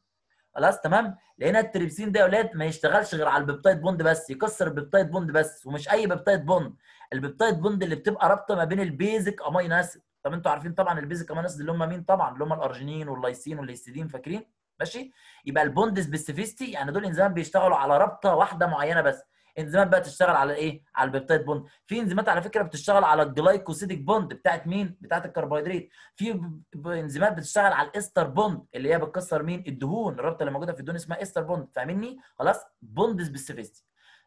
خلاص تمام لقينا التريبسين ده يا اولاد ما يشتغلش غير على البيبتايد بوند بس يكسر البيبتايد بوند بس ومش اي بيبتايد بوند البيبتايد بوند اللي بتبقى رابطه ما بين البيزك امين اسيد طب انتوا عارفين طبعا البيزك امين اسيد اللي هم مين طبعا اللي هم الارجينين واللايسين والهيستidine فاكرين ماشي يبقى البوند سبيسيفيستي يعني دول انزيم بيشتغلوا على رابطه واحده معينه بس انزيمات بقى تشتغل على الايه على البيبتايد بوند في انزيمات على فكره بتشتغل على الجلايكوسيديك بوند بتاعت مين بتاعت الكربوهيدرات في انزيمات بتشتغل على الاستر بوند اللي هي بتكسر مين الدهون الرابطه اللي موجوده في الدهون اسمها استر بوند فاهمني خلاص بوند سبيسيفيستي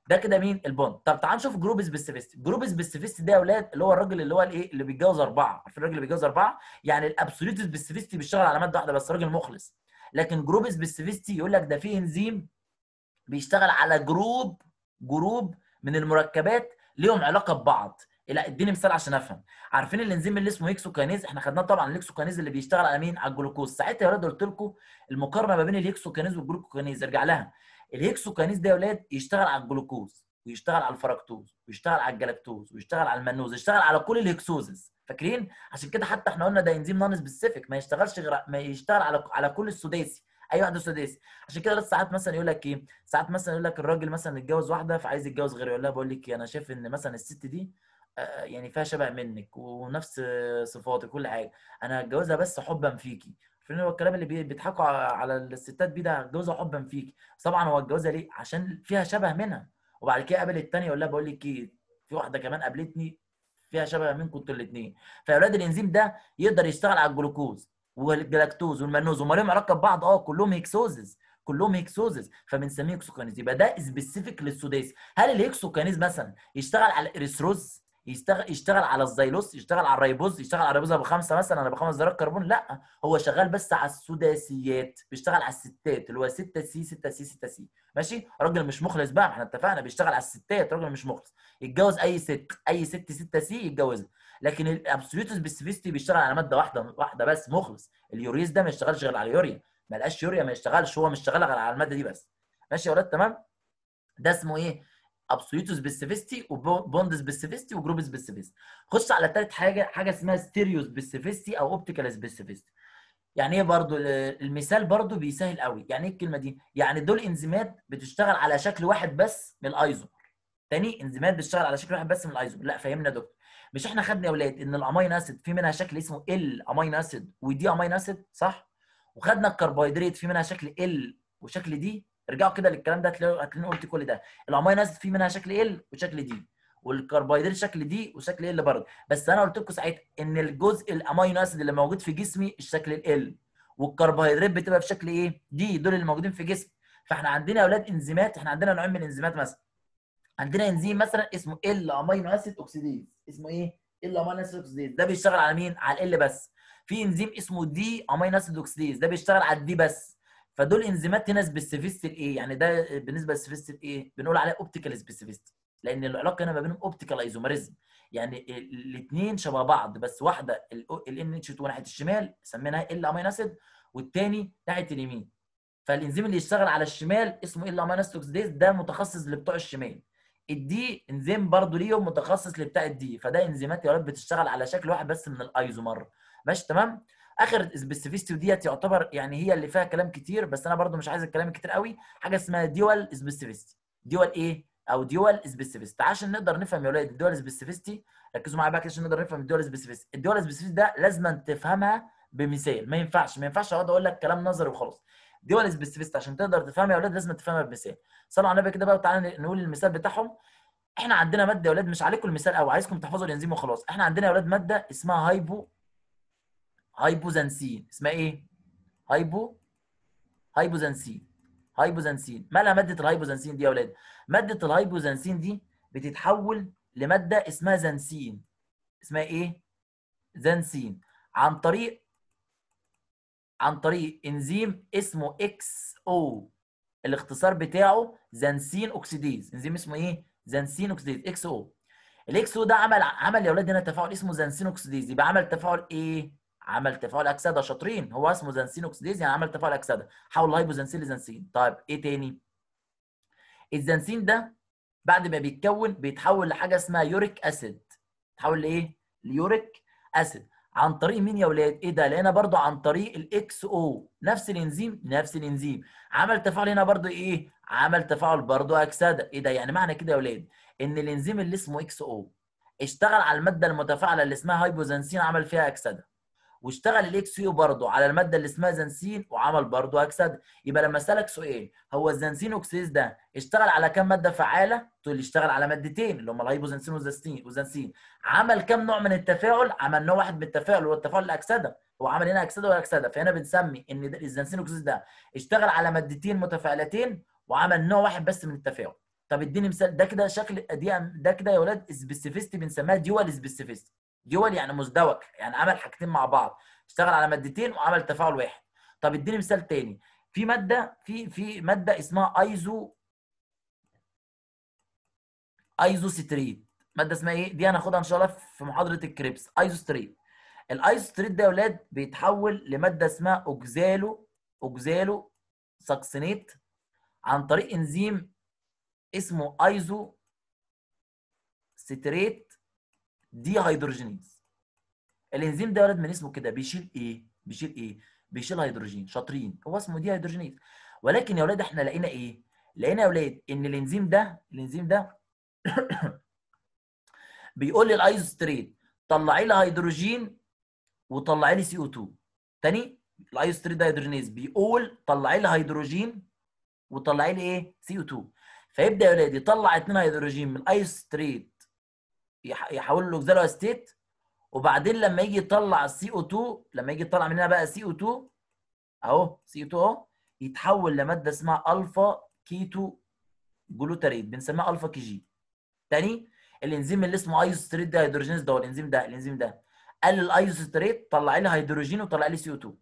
ده كده مين البوند طب تعال نشوف جروب سبيسيفيست جروب سبيسيفيست ده يا اولاد اللي هو الراجل اللي هو الايه اللي بيتجوز اربعه عارفين الراجل اللي بيتجوز اربعه يعني الابسوليت سبيسيفيست بيشتغل على ماده واحده بس راجل مخلص لكن جروب سبيسيفيستي يقول لك ده فيه انزيم بيشتغل على جروب جروب من المركبات ليهم علاقه ببعض لا اديني مثال عشان افهم عارفين الانزيم اللي اسمه هيكسوكانيز احنا خدناه طبعا الهيكسوكانيز اللي بيشتغل على مين على الجلوكوز ساعتها يا ولاد قلت لكم المقارنه ما بين الهيكسوكانيز والجلوكوكانيز ارجع لها الهيكسوكانيز ده يا ولاد يشتغل على الجلوكوز ويشتغل على الفركتوز ويشتغل على الجلاكتوز ويشتغل على المانوز يشتغل على كل الهيكسوزز فاكرين عشان كده حتى احنا قلنا ده انزيم نون سبيسيفيك ما يشتغلش غير ما يشتغل على على كل السداسي ايوه عنده إيه؟ سداسي عشان كده ساعات مثلا يقول لك ايه ساعات مثلا يقول لك الراجل مثلا اتجوز واحده فعايز يتجوز غيرها يقول لها بقول لك انا شايف ان مثلا الست دي آه، آه، يعني فيها شبه منك ونفس صفاتك كل حاجه انا هتجوزها بس حبا فيكي فين هو الكلام اللي بيضحكوا على الستات بيه ده هتجوزها حبا فيكي طبعا هو اتجوزها ليه عشان فيها شبه منها وبعد كده قابل الثانيه يقول لها بقول لك ايه في واحده كمان قابلتني فيها شبه منكم انتوا الاثنين فاولاد الانزيم ده يقدر يشتغل على الجلوكوز والجلاكتوز والمانوز هم لهم علاقه ببعض اه كلهم هيكسوزز كلهم هيكسوزز فبنسميه هيكسوكانيز يبقى ده سبيسيفيك للسوداس هل الهيكسوكانيز مثلا يشتغل على الاريثروز يشتغل يشتغل على الزيلوس يشتغل على الريبوز يشتغل على الريبوز بخمسه مثلا انا بخمس ذرات كربون لا هو شغال بس على السداسيات بيشتغل على الستات اللي هو 6 سي 6 سي 6 سي ماشي راجل مش مخلص بقى احنا اتفقنا بيشتغل على الستات راجل مش مخلص يتجوز اي ست اي ست 6 سي يتجوزها لكن الابسوليوت سبيسيفيستي بيشتغل على ماده واحده واحده بس مخلص اليوريز ده ما يشتغلش غير على اليوريا ما لقاش يوريا ما يشتغلش هو مش شغال غير على الماده دي بس ماشي يا ولاد تمام ده اسمه ايه ابسوليوت سبيسيفيستي وبوند سبيسيفيستي وجروب سبيسيفيستي خش على ثالث حاجه حاجه اسمها ستيريو سبيسيفيستي او اوبتيكال سبيسيفيستي يعني ايه برضو المثال برضو بيسهل قوي يعني ايه الكلمه دي يعني دول انزيمات بتشتغل على شكل واحد بس من الايزومر تاني انزيمات بتشتغل على شكل واحد بس من الايزومر لا فهمنا دكتور مش احنا خدنا يا اولاد ان الامين اسيد في منها شكل اسمه ال امين اسيد ودي امين اسيد صح وخدنا الكربوهيدرات في منها شكل ال وشكل دي ارجعوا كده للكلام ده هتلاقوني قلت كل ده الامين اسيد في منها شكل ال وشكل دي والكربوهيدرات شكل دي وشكل ال برضه بس انا قلت لكم ساعتها ان الجزء الامين اسيد اللي موجود في جسمي الشكل ال والكربوهيدرات بتبقى بشكل ايه دي دول اللي موجودين في جسمي فاحنا عندنا يا اولاد انزيمات احنا عندنا نوعين من الانزيمات مثلا عندنا انزيم مثلا اسمه ال امينو اسيد اوكسيديز اسمه ايه؟ الا اميناس اوكسيديز ده بيشتغل على مين؟ على ال بس في انزيم اسمه دي اميناس اوكسيديز ده بيشتغل على الدي بس فدول انزيمات هنا سبيسيفيستي ايه؟ يعني ده بالنسبه لسبيسيفيستي ايه؟ بنقول عليه اوبتيكال سبيسيفيستي لان العلاقه هنا ما بينهم اوبتيكال ايزومريزم يعني الاثنين شبه بعض بس واحده ال ان اتش 2 ناحيه الشمال سميناها ال امينو اسيد والثاني ناحيه اليمين فالانزيم اللي يشتغل على الشمال اسمه ال امين اوكسيديز ده متخصص لبتوع الشمال الدي انزيم برضه ليهم متخصص لبتاع الدي فده انزيمات يا رب بتشتغل على شكل واحد بس من الايزومر ماشي تمام اخر سبيسيفيستي وديت يعتبر يعني هي اللي فيها كلام كتير بس انا برضه مش عايز الكلام الكتير قوي حاجه اسمها ديوال سبيسيفيستي ديوال ايه او ديوال سبيسيفيست عشان نقدر نفهم يا ولاد الديوال سبيسيفيستي ركزوا معايا بقى عشان نقدر نفهم الديوال سبيسيفيست الديوال سبيسيفيست ده لازم تفهمها بمثال ما ينفعش ما ينفعش اقعد اقول لك كلام نظري وخلاص دي ولا سبيسيفست عشان تقدر تفهمها يا اولاد لازم تفهمها بمثال صلوا على النبي كده بقى وتعالى نقول المثال بتاعهم احنا عندنا ماده يا اولاد مش عليكم المثال قوي عايزكم تحفظوا الانزيم وخلاص احنا عندنا يا اولاد ماده اسمها هايبو هايبوزانسين اسمها ايه هايبو هايبوزانسين هايبوزانسين مالها ماده الهايبوزانسين دي يا اولاد ماده الهايبوزانسين دي بتتحول لماده اسمها زانسين اسمها ايه زانسين عن طريق عن طريق انزيم اسمه اكس او الاختصار بتاعه زنسين اوكسيديز انزيم اسمه ايه زنسين اوكسيديز اكس او الاكس او ده عمل عمل يا اولاد هنا تفاعل اسمه زنسين اوكسيديز يبقى عمل تفاعل ايه عمل تفاعل اكسده شاطرين هو اسمه زنسين اوكسيديز يعني عمل تفاعل اكسده حول هايبوزنسين لزنسين طيب ايه تاني الزنسين ده بعد ما بيتكون بيتحول لحاجه اسمها يوريك اسيد بيتحول لايه ليوريك اسيد عن طريق مين يا ولاد؟ ايه ده؟ لقينا برضو عن طريق الاكس او نفس الانزيم نفس الانزيم عمل تفاعل هنا برضو ايه؟ عمل تفاعل برضو اكسده ايه ده؟ يعني معنى كده يا ولاد ان الانزيم اللي اسمه اكس او اشتغل على الماده المتفاعله اللي اسمها هايبوزنسين عمل فيها اكسده واشتغل الاكس يو برضه على الماده اللي اسمها زنسين وعمل برضه اكسد يبقى لما اسالك سؤال هو الزنسين اوكسيز ده اشتغل على كام ماده فعاله تقول لي اشتغل على مادتين اللي هم وزنسين والزنسين عمل كام نوع من التفاعل عمل نوع واحد من التفاعل هو التفاعل الاكسده هو عمل هنا اكسده ولا اكسده فهنا بنسمي ان الزنسين اوكسيز ده اشتغل على مادتين متفاعلتين وعمل نوع واحد بس من التفاعل طب اديني مثال ده كده شكل ده كده يا ولاد سبيسيفيستي بنسميها ديوال سبيسيفيستي دول يعني مزدوج يعني عمل حاجتين مع بعض اشتغل على مادتين وعمل تفاعل واحد طب اديني مثال تاني في ماده في في ماده اسمها ايزو ايزوستريت ماده اسمها ايه دي هناخدها ان شاء الله في محاضره الكريبس ايزوستريت الايزوستريت ده يا اولاد بيتحول لماده اسمها اوكزالو اوكزالو ساكسينيت عن طريق انزيم اسمه ايزو ستريت دي هيدروجينيز الانزيم ده ولد من اسمه كده بيشيل ايه بيشيل ايه بيشيل هيدروجين شاطرين هو اسمه دي هيدروجينيز ولكن يا ولاد احنا لقينا ايه لقينا يا ولاد ان الانزيم ده الانزيم ده بيقول لي الايزوستريت طلعي لي هيدروجين وطلعي لي سي او 2 تاني الايزوستريت ده هيدروجينيز بيقول طلعي لي هيدروجين وطلعي لي ايه سي او 2 فيبدا يا ولاد يطلع اثنين هيدروجين من الايزوستريت له لاكزالو استيت وبعدين لما يجي يطلع السي او 2 لما يجي يطلع مننا بقى سي او 2 اهو سي او 2 اهو يتحول لماده اسمها الفا كيتو جلوتاريت بنسميها الفا كي جي تاني الانزيم اللي اسمه ايزوستريت ده هيدروجينز ده الانزيم ده الانزيم ده قال الايزوستريت طلع لي هيدروجين وطلع لي سي او 2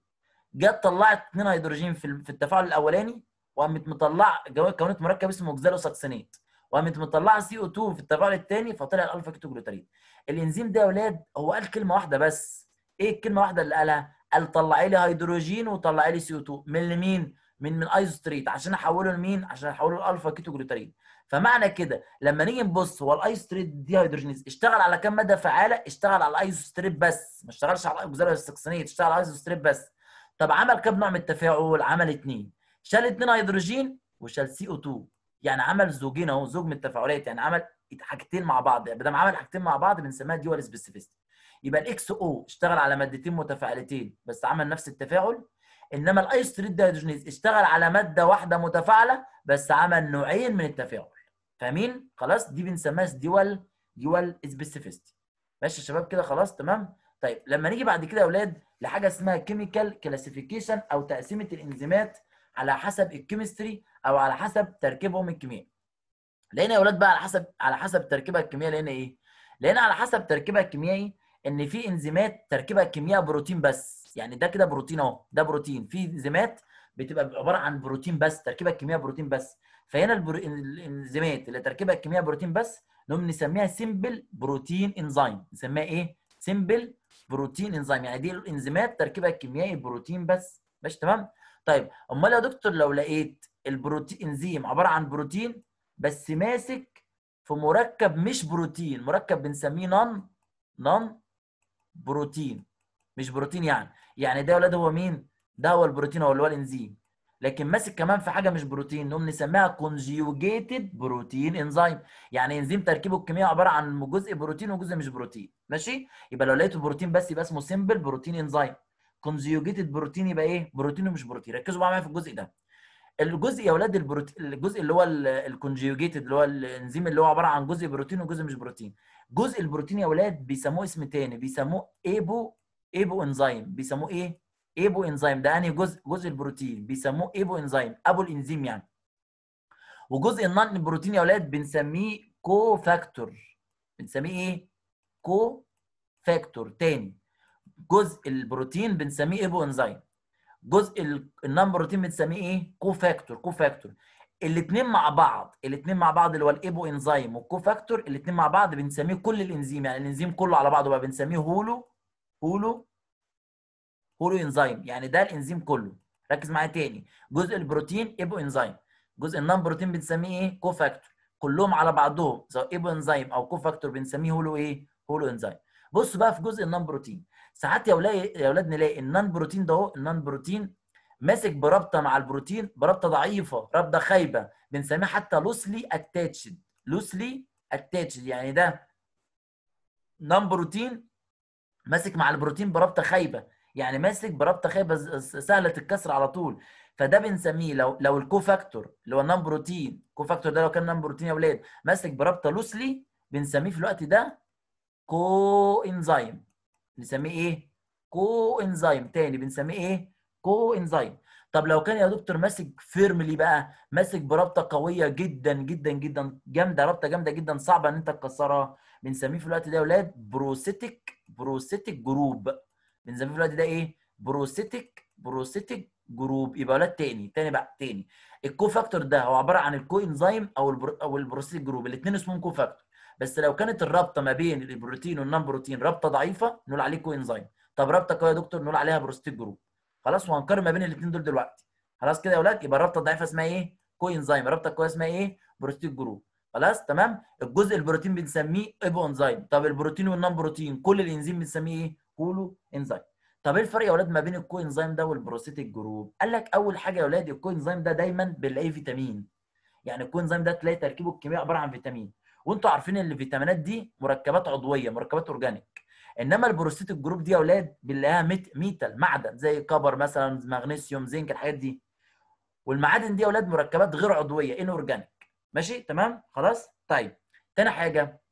جت طلعت اثنين هيدروجين في التفاعل الاولاني وقامت مطلع كونت مركب اسمه اوكزالو ساكسينيت وقامت مطلعه سي او 2 في التفاعل الثاني فطلع الالفا كيتوجلوتارين الانزيم ده يا اولاد هو قال كلمه واحده بس ايه الكلمه واحده اللي قالها قال طلعي لي هيدروجين وطلعي لي سي او 2 من لمين من من ايزوستريت عشان احوله لمين عشان احوله الالفا كيتوجلوتارين فمعنى كده لما نيجي نبص هو الايزوستريت دي هيدروجينيز اشتغل على كام ماده فعاله اشتغل على الايزوستريت بس ما اشتغلش على الجزيره السكسنيه اشتغل على الايزوستريت بس طب عمل كام نوع من التفاعل عمل اثنين شال اثنين هيدروجين وشال سي او 2 يعني عمل زوجين اهو زوج من التفاعلات يعني عمل حاجتين مع بعض يعني بدل ما عمل حاجتين مع بعض بنسميها ديوال سبيسيفيستي يبقى الاكس او اشتغل على مادتين متفاعلتين بس عمل نفس التفاعل انما الاي ستريت اشتغل على ماده واحده متفاعله بس عمل نوعين من التفاعل فاهمين خلاص دي بنسميها ديوال ديوال سبيسيفيستي ماشي يا شباب كده خلاص تمام طيب لما نيجي بعد كده يا اولاد لحاجه اسمها كيميكال كلاسيفيكيشن او تقسيمه الانزيمات على حسب الكيمستري او على حسب تركيبهم الكيميائي لقينا يا اولاد بقى على حسب على حسب تركيبها الكيميائي لقينا ايه لقينا على حسب تركيبها الكيميائي ان في انزيمات تركيبها الكيميائي بروتين بس يعني ده كده بروتين اهو ده بروتين في انزيمات بتبقى عباره عن بروتين بس تركيبها الكيميائي بروتين بس فهنا البرو... الانزيمات اللي تركيبها الكيميائي بروتين بس نقوم نسميها سمبل بروتين انزيم نسميها ايه سمبل بروتين انزيم يعني دي الانزيمات تركيبها الكيميائي بروتين بس ماشي تمام طيب امال يا دكتور لو لقيت البروتين انزيم عباره عن بروتين بس ماسك في مركب مش بروتين مركب بنسميه نون نون بروتين مش بروتين يعني يعني ده ولاد هو مين ده هو البروتين هو اللي هو الانزيم لكن ماسك كمان في حاجه مش بروتين نقوم نسميها كونجيوجيتد بروتين انزيم يعني انزيم تركيبه الكيميائي عباره عن جزء بروتين وجزء مش بروتين ماشي يبقى لو لقيته بروتين بس يبقى اسمه سمبل بروتين انزيم كونزيوجيتد بروتين يبقى ايه بروتين ومش بروتين ركزوا معايا في الجزء ده الجزء يا اولاد البروتين الجزء اللي هو الكونجيوجيتد اللي هو الانزيم اللي هو عباره عن جزء بروتين وجزء مش بروتين جزء البروتين يا اولاد بيسموه اسم تاني بيسموه ايبو ايبو انزيم بيسموه ايه ايبو انزيم ده انهي جزء جزء البروتين بيسموه ايبو انزيم ابو الانزيم يعني وجزء النان بروتين يا اولاد بنسميه كو فاكتور بنسميه ايه كو فاكتور تاني جزء البروتين بنسميه ايبو انزيم جزء النان بروتين بنسميه ايه كو فاكتور كو فاكتور الاثنين مع بعض الاثنين مع بعض اللي هو الايبو انزيم والكو فاكتور الاثنين مع بعض بنسميه كل الانزيم يعني الانزيم كله على بعضه بقى بنسميه هولو هولو هولو انزيم يعني ده الانزيم كله ركز معايا تاني جزء البروتين ايبو انزيم جزء النان بروتين بنسميه ايه كو فاكتور كلهم على بعضهم سواء ايبو انزيم او كو فاكتور بنسميه هولو ايه هولو انزيم بص بقى في جزء النان بروتين ساعات يا ولاد يا اولاد نلاقي النان بروتين ده اهو النان بروتين ماسك برابطه مع البروتين برابطه ضعيفه رابطه خايبه بنسميه حتى لوسلي اتاتشد لوسلي اتاتشد يعني ده نان بروتين ماسك مع البروتين برابطه خايبه يعني ماسك برابطه خايبه سهله الكسر على طول فده بنسميه لو لو الكو فاكتور اللي هو النان بروتين فاكتور ده لو كان نان بروتين يا اولاد ماسك برابطه لوسلي بنسميه في الوقت ده كو انزيم بنسميه ايه؟ كو انزيم تاني بنسميه ايه؟ كو انزيم طب لو كان يا دكتور ماسك فيرملي بقى ماسك برابطه قويه جدا جدا جدا جامده رابطه جامده جدا صعبه ان انت تكسرها بنسميه في الوقت ده يا اولاد بروسيتك بروسيتك جروب بنسميه في الوقت ده ايه؟ بروسيتك بروسيتك جروب يبقى اولاد تاني تاني بقى تاني الكو فاكتور ده هو عباره عن الكو انزيم او البرو او البروسيتك جروب الاثنين اسمهم كو فاكتور بس لو كانت الرابطه ما بين البروتين والنون بروتين رابطه ضعيفه نقول عليه انزيم طب رابطه قويه يا دكتور نقول عليها بروستيت جروب خلاص وهنقارن ما بين الاثنين دول دلوقتي خلاص كده يا اولاد يبقى الرابطه الضعيفه اسمها ايه انزيم الرابطه القويه اسمها ايه بروستيت جروب خلاص تمام الجزء البروتين بنسميه ايبو انزيم طب البروتين والنون بروتين كل الانزيم بنسميه ايه كولو انزيم طب ايه الفرق يا اولاد ما بين الكو انزيم ده والبروستيت جروب قال لك اول حاجه يا اولاد الكو انزيم ده دايما بنلاقيه فيتامين يعني الكو انزيم ده تلاقي تركيبه الكيميائي عباره عن فيتامين وانتوا عارفين ان الفيتامينات دي مركبات عضويه مركبات اورجانيك انما البروستيت الجروب دي يا اولاد بنلاقيها ميت ميتال معدن زي كبر مثلا مغنيسيوم زنك الحاجات دي والمعادن دي يا اولاد مركبات غير عضويه ان اورجانيك ماشي تمام خلاص طيب تاني حاجه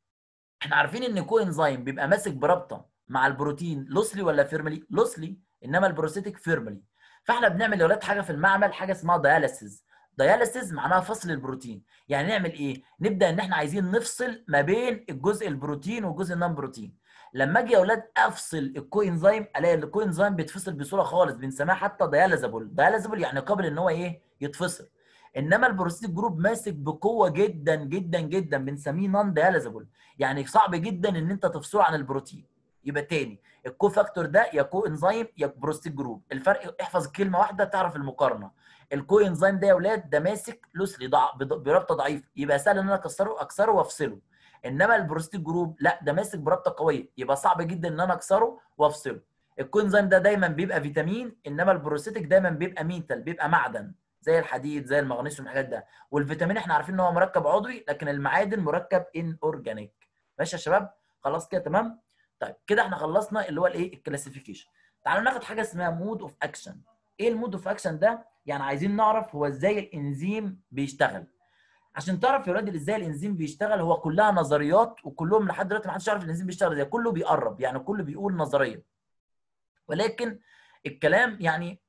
احنا عارفين ان كو انزيم بيبقى ماسك برابطه مع البروتين لوسلي ولا فيرملي لوسلي انما البروستيتك فيرملي فاحنا بنعمل يا اولاد حاجه في المعمل حاجه اسمها دياليسيز دياليسيز معناها فصل البروتين يعني نعمل ايه نبدا ان احنا عايزين نفصل ما بين الجزء البروتين والجزء النون بروتين لما اجي يا اولاد افصل الكوانزيم الاقي الكوانزيم بيتفصل بصوره خالص بنسميها حتى دياليزابل دياليزابل يعني قابل ان هو ايه يتفصل انما البروتين جروب ماسك بقوه جدا جدا جدا بنسميه نون دياليزابل يعني صعب جدا ان انت تفصله عن البروتين يبقى تاني الكو فاكتور ده يا كو انزيم يا بروستيك جروب الفرق إيه؟ احفظ كلمه واحده تعرف المقارنه الكو انزيم ده يا اولاد ده ماسك لوسلي برابطه ضعيفه يبقى سهل ان انا اكسره اكسره وافصله انما البروستيك جروب لا ده ماسك برابطه قويه يبقى صعب جدا ان انا اكسره وافصله انزيم ده دايما بيبقى فيتامين انما البروستيك دايما بيبقى ميتال بيبقى معدن زي الحديد زي المغنيسيوم الحاجات ده والفيتامين احنا عارفين ان هو مركب عضوي لكن المعادن مركب ان اورجانيك ماشي يا شباب خلاص كده تمام طيب كده احنا خلصنا اللي هو الايه الكلاسيفيكيشن تعالوا ناخد حاجه اسمها مود اوف اكشن ايه المود اوف اكشن ده يعني عايزين نعرف هو ازاي الانزيم بيشتغل عشان تعرف يا ولاد ازاي الانزيم بيشتغل هو كلها نظريات وكلهم لحد دلوقتي ما حدش يعرف الانزيم بيشتغل ازاي كله بيقرب يعني كله بيقول نظريه ولكن الكلام يعني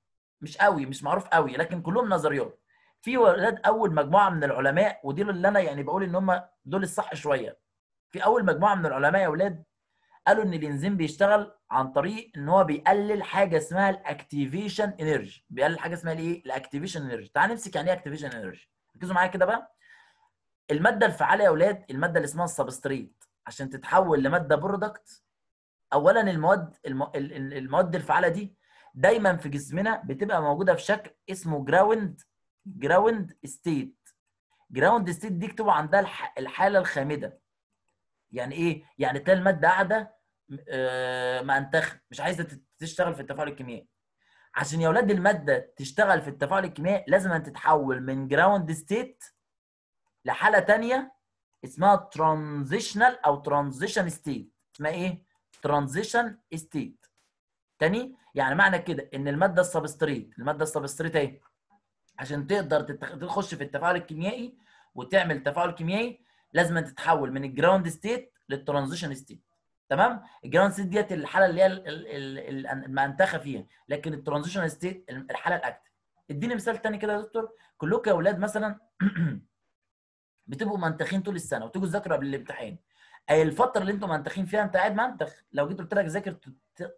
مش قوي مش معروف قوي لكن كلهم نظريات في ولاد اول مجموعه من العلماء ودي اللي انا يعني بقول ان هم دول الصح شويه في اول مجموعه من العلماء يا ولاد قالوا ان الانزيم بيشتغل عن طريق ان هو بيقلل حاجه اسمها الاكتيفيشن انرجي بيقلل حاجه اسمها الايه الاكتيفيشن انرجي تعال نمسك يعني ايه اكتيفيشن انرجي ركزوا معايا كده بقى الماده الفعاله يا اولاد الماده اللي اسمها السبستريت عشان تتحول لماده برودكت اولا المواد المواد الفعاله دي دايما في جسمنا بتبقى موجوده في شكل اسمه جراوند جراوند ستيت جراوند ستيت دي مكتوب عندها الحاله الخامده يعني ايه يعني تلاقي الماده قاعده ما آه، انتخ مش عايزه تشتغل في التفاعل الكيميائي عشان يا اولاد الماده تشتغل في التفاعل الكيميائي لازم أن تتحول من جراوند ستيت لحاله ثانيه اسمها ترانزيشنال او ترانزيشن ستيت اسمها ايه ترانزيشن ستيت تاني يعني معنى كده ان الماده السبستريت الماده السبستريت ايه عشان تقدر تخش في التفاعل الكيميائي وتعمل تفاعل كيميائي لازم تتحول من الجراوند ستيت للترانزيشن ستيت تمام الجراوند ستيت ديت الحاله اللي هي المنتخه فيها لكن الترانزيشن ستيت الحاله الاكتف اديني مثال تاني كده يا دكتور كلكم يا اولاد مثلا بتبقوا منتخين طول السنه وتيجوا تذاكروا قبل الامتحان اي الفتره اللي انتم منتخين فيها انت قاعد منتخ لو جيت قلت لك ذاكر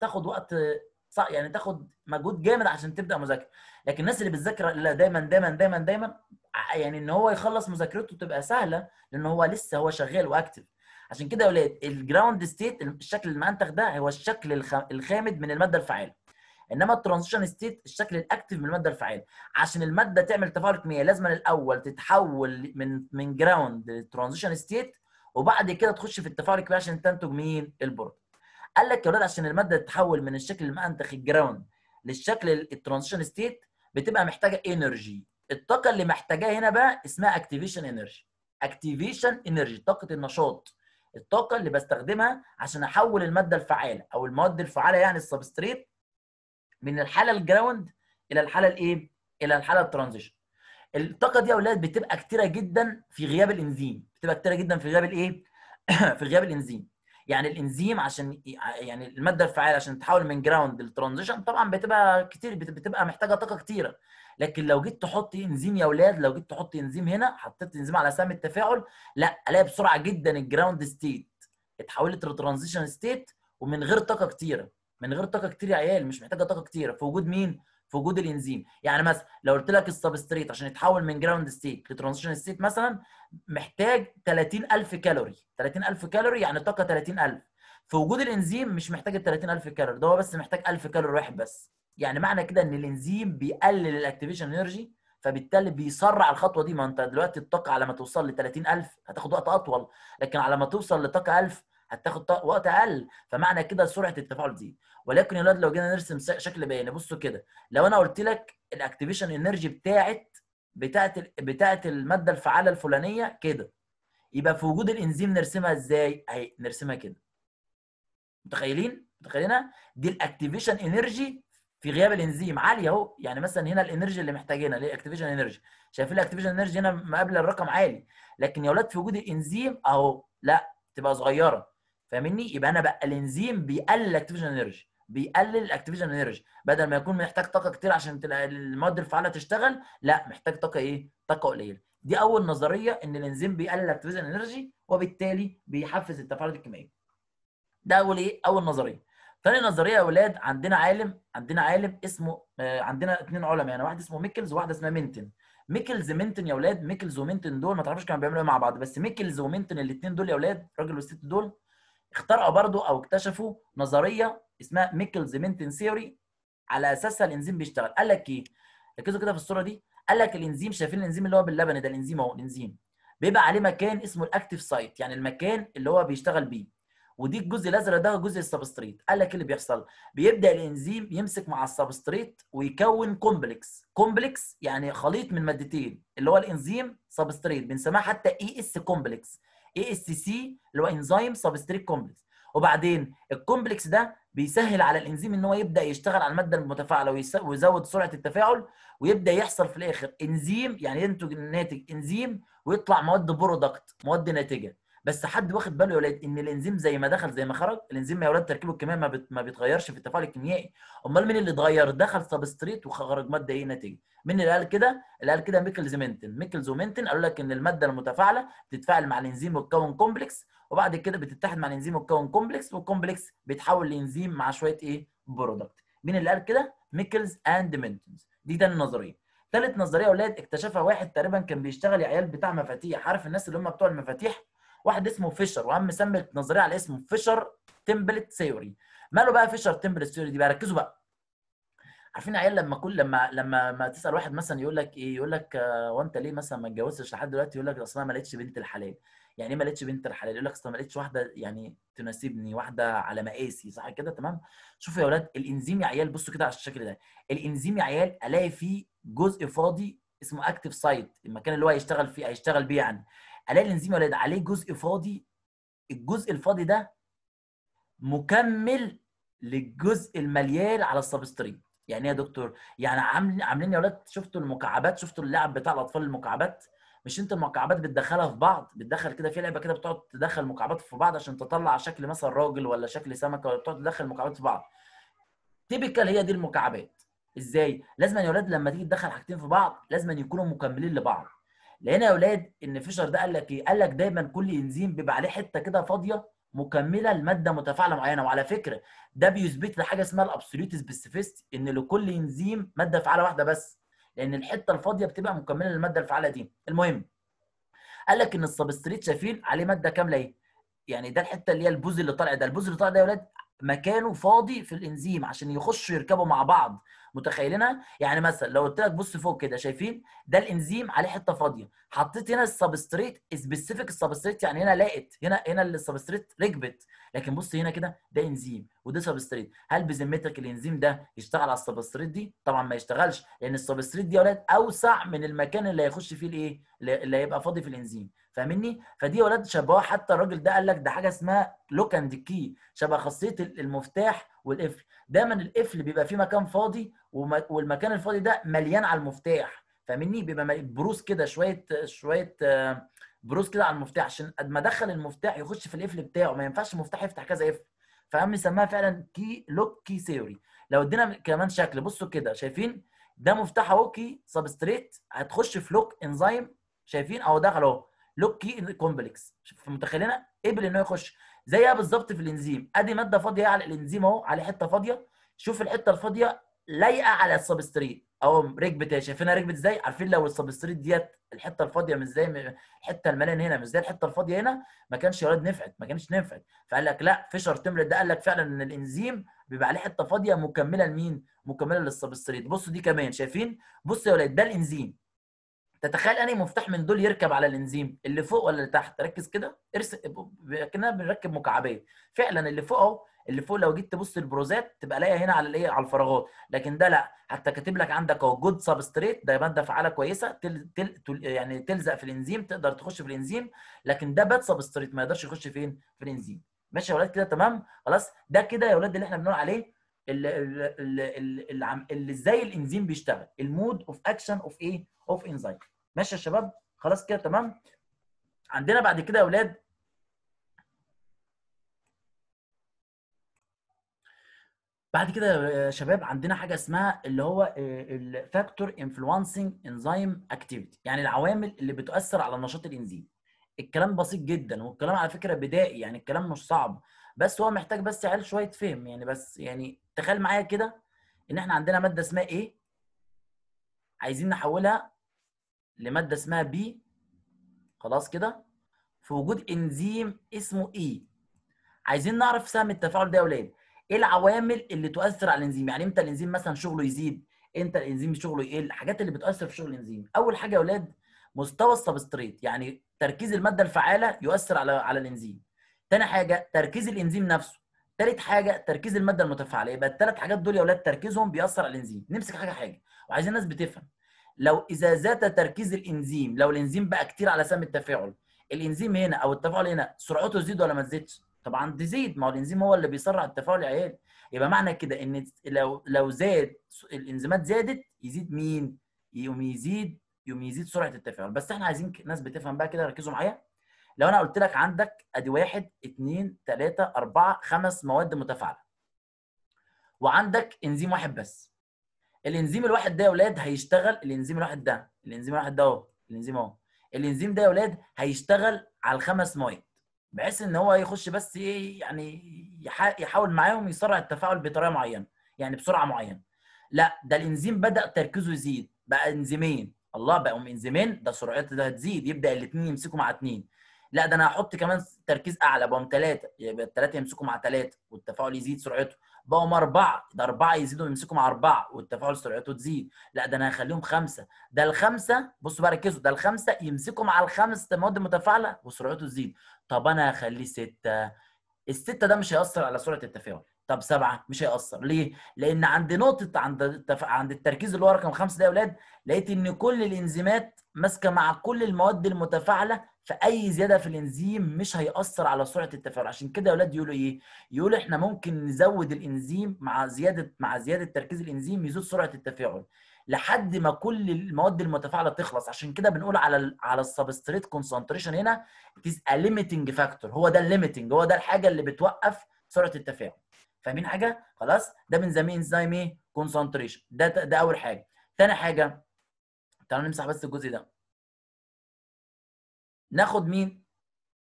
تاخد وقت يعني تاخد مجهود جامد عشان تبدا مذاكره لكن الناس اللي بتذاكر دايما دايما دايما دايما يعني ان هو يخلص مذاكرته تبقى سهله لان هو لسه هو شغال واكتف عشان كده يا ولاد الجراوند ستيت الشكل المنتخ ده هو الشكل الخامد من الماده الفعاله انما الترانزيشن ستيت الشكل الاكتف من الماده الفعاله عشان الماده تعمل تفاعل كيميائي لازم الاول تتحول من من جراوند لترانزيشن ستيت وبعد كده تخش في التفاعل الكيميائي عشان تنتج مين البروتين قال لك يا ولاد عشان الماده تتحول من الشكل المأنتخ الجراوند للشكل الترانزيشن ستيت بتبقى محتاجه انرجي الطاقه اللي محتاجاها هنا بقى اسمها اكتيفيشن انرجي اكتيفيشن انرجي طاقه النشاط الطاقه اللي بستخدمها عشان احول الماده الفعاله او المواد الفعاله يعني السبستريت من الحاله الجراوند الى الحاله الايه الى الحاله الترانزيشن الطاقه دي يا اولاد بتبقى كتيره جدا في غياب الانزيم بتبقى كتيره جدا في غياب الايه في غياب الانزيم يعني الانزيم عشان يعني الماده الفعاله عشان تتحول من جراوند لترانزيشن طبعا بتبقى كتير بتبقى محتاجه طاقه كتيره لكن لو جيت تحط انزيم يا اولاد لو جيت تحط انزيم هنا حطيت انزيم على سهم التفاعل لا الاقي بسرعه جدا الجراوند ستيت اتحولت لترانزيشن ستيت ومن غير طاقه كتيره من غير طاقه كتير يا عيال مش محتاجه طاقه كتيره في وجود مين في وجود الانزيم يعني مثلا لو قلت لك السبستريت عشان يتحول من جراوند ستيت لترانزيشن ستيت مثلا محتاج 30000 كالوري 30000 كالوري يعني طاقه 30000 في وجود الانزيم مش محتاج ال 30000 كالوري ده هو بس محتاج 1000 كالوري واحد بس يعني معنى كده ان الانزيم بيقلل الاكتيفيشن انرجي فبالتالي بيسرع الخطوه دي ما انت دلوقتي الطاقه على ما توصل ل 30000 هتاخد وقت اطول لكن على ما توصل لطاقه 1000 هتاخد وقت اقل فمعنى كده سرعه التفاعل دي ولكن يا لو جينا نرسم شكل بياني بصوا كده لو انا قلت لك الاكتيفيشن انرجي بتاعت بتاعت بتاعت الماده الفعاله الفلانيه كده يبقى في وجود الانزيم نرسمها ازاي اهي نرسمها كده متخيلين متخيلينها دي الاكتيفيشن انرجي في غياب الانزيم عاليه اهو يعني مثلا هنا الانرجي اللي محتاجينها اللي هي اكتيفيشن انرجي شايفين الاكتيفيشن انرجي هنا مقابل الرقم عالي لكن يا اولاد في وجود الانزيم اهو لا تبقى صغيره فاهمني يبقى انا بقى الانزيم بيقلل الاكتيفيشن انرجي بيقلل الاكتيفيشن انرجي بدل ما يكون محتاج طاقه كتير عشان المواد الفعاله تشتغل لا محتاج طاقه ايه طاقه قليله دي اول نظريه ان الانزيم بيقلل الاكتيفيشن انرجي وبالتالي بيحفز التفاعلات الكيميائيه ده اول ايه اول نظريه تاني نظريه يا اولاد عندنا عالم عندنا عالم اسمه آه، عندنا اثنين علماء يعني واحد اسمه ميكلز وواحد اسمها مينتن ميكلز مينتن يا اولاد ميكلز ومينتن دول ما تعرفوش كانوا بيعملوا ايه مع بعض بس ميكلز ومينتن الاثنين دول يا اولاد راجل والست دول اخترعوا برضو او اكتشفوا نظريه اسمها ميكلز مينتن ثيوري على اساسها الانزيم بيشتغل قال لك ايه ركزوا كده في الصوره دي قال لك الانزيم شايفين الانزيم اللي هو باللبن ده الانزيم اهو الانزيم بيبقى عليه مكان اسمه الاكتيف سايت يعني المكان اللي هو بيشتغل بيه ودي الجزء الازرق ده جزء السبستريت قال لك ايه اللي بيحصل بيبدا الانزيم يمسك مع السبستريت ويكون كومبلكس كومبلكس يعني خليط من مادتين اللي هو الانزيم سبستريت بنسميها حتى اي اس كومبلكس اي اس سي اللي هو انزيم سبستريت كومبلكس وبعدين الكومبلكس ده بيسهل على الانزيم ان هو يبدا يشتغل على الماده المتفاعله ويزود سرعه التفاعل ويبدا يحصل في الاخر انزيم يعني ينتج الناتج انزيم ويطلع مواد برودكت مواد ناتجه بس حد واخد باله يا ولاد ان الانزيم زي ما دخل زي ما خرج الانزيم يا ولاد تركيبه الكيميائي ما, بت... ما بيتغيرش في التفاعل الكيميائي امال مين اللي اتغير دخل سبستريت وخرج ماده ايه نتيجه مين اللي قال كده اللي قال كده ميكلز زومنتن ميكلز زومنتن قالوا لك ان الماده المتفاعله بتتفاعل مع الانزيم وتكون كومبلكس وبعد كده بتتحد مع الانزيم وتكون كومبلكس والكومبلكس بيتحول لانزيم مع شويه ايه برودكت مين اللي قال كده ميكلز اند مينتنز دي تاني نظريه ثالث نظريه يا ولاد اكتشفها واحد تقريبا كان بيشتغل يا عيال بتاع مفاتيح عارف الناس اللي هم بتوع المفاتيح واحد اسمه فيشر وعم مسمي النظريه على اسمه فيشر تمبلت ثيوري ماله بقى فيشر تمبلت ثيوري دي بقى ركزوا بقى عارفين عيال لما كل لما لما ما تسال واحد مثلا يقول لك ايه يقول لك هو آه، انت ليه مثلا ما اتجوزتش لحد دلوقتي يقول لك اصل انا ما لقيتش بنت الحلال يعني ايه ما لقيتش بنت الحلال يقول لك اصل ما لقيتش واحده يعني تناسبني واحده على مقاسي صح كده تمام شوفوا يا اولاد الانزيم يا عيال بصوا كده على الشكل ده الانزيم يا عيال الاقي فيه جزء فاضي اسمه اكتف سايت المكان اللي هو هيشتغل فيه هيشتغل بيه يعني الاقي الانزيم ولا عليه جزء فاضي الجزء الفاضي ده مكمل للجزء المليان على السبستريت يعني ايه يا دكتور يعني عامل عاملين يا ولاد شفتوا المكعبات شفتوا اللعب بتاع الاطفال المكعبات مش انت المكعبات بتدخلها في بعض بتدخل كده في لعبه كده بتقعد تدخل مكعبات في بعض عشان تطلع شكل مثلا راجل ولا شكل سمكه ولا بتقعد تدخل مكعبات في بعض تيبيكال هي دي المكعبات ازاي لازم يا ولاد لما تيجي تدخل حاجتين في بعض لازم يكونوا مكملين لبعض لقينا يا اولاد ان فيشر ده قال لك ايه؟ قال لك دايما كل انزيم بيبقى عليه حته كده فاضيه مكمله لماده متفاعله معينه وعلى فكره ده بيثبت لي حاجه اسمها الابسوليت سبيسيفيست ان لكل انزيم ماده فعاله واحده بس لان الحته الفاضيه بتبقى مكمله للماده الفعاله دي المهم قال لك ان السبستريت شايفين عليه ماده كامله ايه يعني ده الحته اللي هي البوز اللي طالع ده البوز اللي طالع ده يا ولاد مكانه فاضي في الانزيم عشان يخشوا يركبوا مع بعض متخيلينها يعني مثلا لو قلت لك بص فوق كده شايفين ده الانزيم عليه حته فاضيه حطيت هنا السبستريت سبيسيفيك السبستريت يعني هنا لقت هنا هنا السبستريت ركبت لكن بص هنا كده ده انزيم وده سبستريت هل بذمتك الانزيم ده يشتغل على السبستريت دي طبعا ما يشتغلش لان السبستريت دي يا اولاد اوسع من المكان اللي هيخش فيه الايه اللي هيبقى فاضي في الانزيم فاهمني فدي ولاد شبهوها حتى الراجل ده قال لك ده حاجه اسمها لوك اند كي شبه خاصيه المفتاح والقفل دايما القفل بيبقى فيه مكان فاضي والمكان الفاضي ده مليان على المفتاح فاهمني بيبقى بروس كده شويه شويه آه، بروس كده على المفتاح عشان قد ما دخل المفتاح يخش في القفل بتاعه ما ينفعش المفتاح يفتح كذا قفل فقام سماها فعلا كي لوك كي ثيوري لو ادينا كمان شكل بصوا كده شايفين ده مفتاح اهو كي سبستريت هتخش في لوك انزيم شايفين اهو دخل اهو لوك كي كومبلكس متخيلينها قبل ان هو يخش زيها بالظبط في الانزيم ادي ماده فاضيه على الانزيم اهو عليه حته فاضيه شوف الحته الفاضيه لايقه على السبستريت اهو ركبت شايفين شايفينها ركبت ازاي عارفين لو السبستريت ديت الحته الفاضيه مش زي الحته الملان هنا مش زي الحته الفاضيه هنا ما كانش يا رياض نفعت ما كانتش نفعت فقال لك لا فيشر تملت ده قال لك فعلا ان الانزيم بيبقى عليه حته فاضيه مكمله لمين؟ مكمله للسبستريت بصوا دي كمان شايفين؟ بصوا يا ولاد ده الانزيم تتخيل انهي مفتاح من دول يركب على الانزيم اللي فوق ولا اللي تحت ركز كده ارسم كنا بنركب مكعبيه فعلا اللي فوق اهو اللي فوق لو جيت تبص البروزات تبقى لاقيها هنا على الايه على الفراغات لكن ده لا حتى كاتب لك عندك اهو جود سبستريت ده ماده فعاله كويسه تل تل تل يعني تلزق في الانزيم تقدر تخش في الانزيم لكن ده باد سبستريت ما يقدرش يخش فين في الانزيم ماشي يا ولاد كده تمام خلاص ده كده يا ولاد اللي احنا بنقول عليه اللي ازاي الانزيم بيشتغل المود اوف اكشن اوف ايه اوف انزيم ماشي يا شباب خلاص كده تمام عندنا بعد كده يا اولاد بعد كده يا شباب عندنا حاجه اسمها اللي هو الفاكتور انفلونسنج انزيم اكتيفيتي يعني العوامل اللي بتؤثر على نشاط الانزيم الكلام بسيط جدا والكلام على فكره بدائي يعني الكلام مش صعب بس هو محتاج بس عيال شويه فهم يعني بس يعني تخيل معايا كده ان احنا عندنا ماده اسمها ايه عايزين نحولها لماده اسمها بي خلاص كده في وجود انزيم اسمه اي e. عايزين نعرف سهم التفاعل ده يا ولاد ايه العوامل اللي تؤثر على الانزيم يعني امتى الانزيم مثلا شغله يزيد امتى الانزيم شغله يقل الحاجات اللي بتؤثر في شغل الانزيم اول حاجه يا ولاد مستوى السبستريت يعني تركيز الماده الفعاله يؤثر على على الانزيم تاني حاجه تركيز الانزيم نفسه تالت حاجه تركيز الماده المتفاعله يبقى الثلاث حاجات دول يا ولاد تركيزهم بيأثر على الانزيم نمسك حاجه حاجه وعايزين الناس بتفهم لو اذا زاد تركيز الانزيم لو الانزيم بقى كتير على سم التفاعل الانزيم هنا او التفاعل هنا سرعته تزيد ولا ما تزيدش طبعا تزيد ما هو الانزيم هو اللي بيسرع التفاعل يا عيال يبقى معنى كده ان لو لو زاد الانزيمات زادت يزيد مين يقوم يزيد يقوم يزيد سرعه التفاعل بس احنا عايزين ناس بتفهم بقى كده ركزوا معايا لو انا قلت لك عندك ادي واحد اثنين ثلاثه اربعه خمس مواد متفاعله وعندك انزيم واحد بس الانزيم الواحد ده يا اولاد هيشتغل الانزيم الواحد ده الانزيم الواحد ده اهو الانزيم اهو الانزيم ده يا اولاد هيشتغل على الخمس مواد بحيث ان هو يخش بس ايه يعني يحاول معاهم يسرع التفاعل بطريقه معينه يعني بسرعه معينه لا ده الانزيم بدا تركيزه يزيد بقى انزيمين الله بقوا انزيمين ده سرعته ده هتزيد يبدا الاثنين يمسكوا مع اثنين لا ده انا هحط كمان تركيز اعلى بقوا ثلاثه يبقى الثلاثه يمسكوا مع ثلاثه والتفاعل يزيد سرعته بقوا هم اربعه ده اربعه يزيدوا يمسكوا مع اربعه والتفاعل سرعته تزيد لا ده انا هخليهم خمسه ده الخمسه بصوا بقى ركزوا ده الخمسه يمسكوا مع الخمس مواد متفاعله وسرعته تزيد طب انا هخليه سته السته ده مش هياثر على سرعه التفاعل طب سبعه مش هيأثر ليه؟ لأن عند نقطة عند التف... عند التركيز اللي هو رقم خمسه ده يا أولاد لقيت إن كل الإنزيمات ماسكة مع كل المواد المتفاعلة فاي زياده في الانزيم مش هياثر على سرعه التفاعل عشان كده يا اولاد يقولوا ايه يقولوا احنا ممكن نزود الانزيم مع زياده مع زياده تركيز الانزيم يزود سرعه التفاعل لحد ما كل المواد المتفاعله تخلص عشان كده بنقول على على السبستريت كونسنتريشن هنا از ا ليميتنج فاكتور هو ده الليميتنج هو ده الحاجه اللي بتوقف سرعه التفاعل فاهمين حاجه خلاص ده بنسميه انزيم ايه كونسنتريشن ده ده اول حاجه ثاني حاجه تعالوا نمسح بس الجزء ده ناخد مين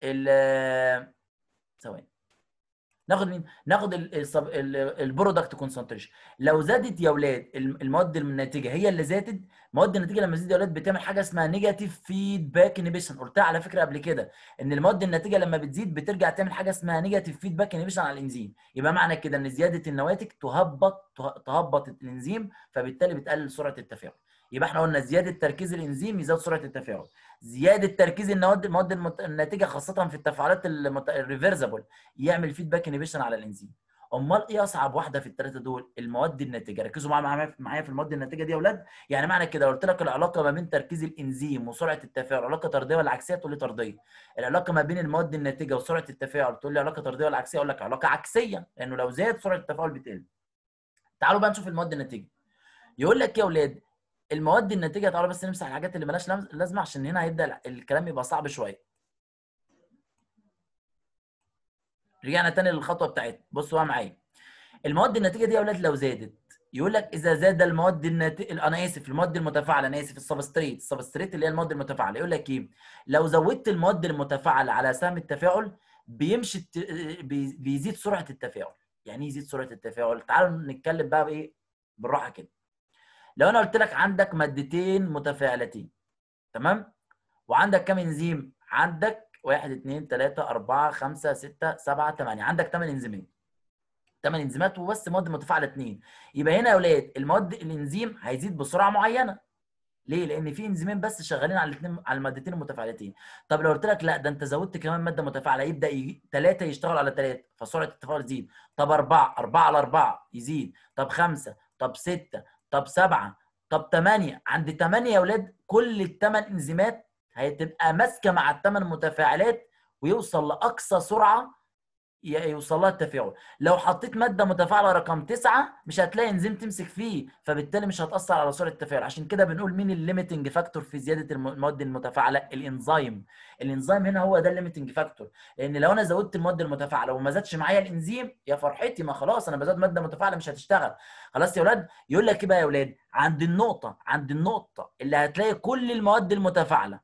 ال ثواني ناخد مين ناخد البرودكت كونسنتريشن لو زادت يا اولاد المواد الناتجه هي اللي زادت مواد الناتجه لما تزيد يا اولاد بتعمل حاجه اسمها نيجاتيف فيدباك انيبيشن قلتها على فكره قبل كده ان المواد الناتجه لما بتزيد بترجع تعمل حاجه اسمها نيجاتيف فيدباك انيبيشن على الانزيم يبقى معنى كده ان زياده النواتج تهبط تهبط الانزيم فبالتالي بتقلل سرعه التفاعل يبقى احنا قلنا زياده تركيز الانزيم يزود سرعه التفاعل زياده تركيز المواد المواد المت... الناتجه خاصه في التفاعلات المت... الريفرسبل يعمل فيدباك انيبيشن على الانزيم امال ايه اصعب واحده في الثلاثه دول المواد الناتجه ركزوا معايا معايا في المواد الناتجه دي يا اولاد يعني معنى كده قلت لك العلاقه ما بين تركيز الانزيم وسرعه التفاعل علاقه طرديه ولا عكسيه تقول لي طرديه العلاقه ما بين المواد الناتجه وسرعه التفاعل تقول لي علاقه طرديه ولا عكسيه اقول لك علاقه عكسيه لانه لو زاد سرعه التفاعل بتقل تعالوا بقى نشوف المواد الناتجه يقول لك يا اولاد المواد الناتجه تعالى بس نمسح الحاجات اللي مالهاش لازمه عشان هنا هيبدا الكلام يبقى صعب شويه رجعنا تاني للخطوه بتاعتنا بصوا بقى معايا المواد الناتجه دي يا اولاد لو زادت يقول لك اذا زاد المواد الناتج انا اسف المواد المتفاعله انا اسف السبستريت السبستريت اللي هي المواد المتفاعله يقول لك ايه لو زودت المواد المتفاعله على سهم التفاعل بيمشي الت... بيزيد سرعه التفاعل يعني ايه يزيد سرعه التفاعل تعالوا نتكلم بقى بايه بالراحه كده لو انا قلت لك عندك مادتين متفاعلتين تمام وعندك كام انزيم عندك 1 2 3 4 5 6 7 8 عندك 8 انزيمات 8 انزيمات وبس مواد متفاعله 2 يبقى هنا يا اولاد المواد الانزيم هيزيد بسرعه معينه ليه؟ لان في انزيمين بس شغالين على الاثنين على المادتين المتفاعلتين طب لو قلت لك لا ده انت زودت كمان ماده متفاعله يبدا 3 يشتغل على 3 فسرعه التفاعل تزيد طب 4 4 على 4 يزيد طب 5 طب 6 طب سبعه طب تمانية عند تمانية يا ولاد كل التمن انزيمات هتبقى ماسكه مع التمن متفاعلات ويوصل لاقصى سرعه يوصل لها التفاعل لو حطيت ماده متفاعله رقم 9 مش هتلاقي انزيم تمسك فيه فبالتالي مش هتاثر على سرعه التفاعل عشان كده بنقول مين الليميتنج فاكتور في زياده المواد المتفاعله الانزيم الانزيم هنا هو ده الليميتنج فاكتور لان لو انا زودت المواد المتفاعله وما زادش معايا الانزيم يا فرحتي ما خلاص انا بزود ماده متفاعله مش هتشتغل خلاص يا اولاد يقول لك ايه بقى يا اولاد عند النقطه عند النقطه اللي هتلاقي كل المواد المتفاعله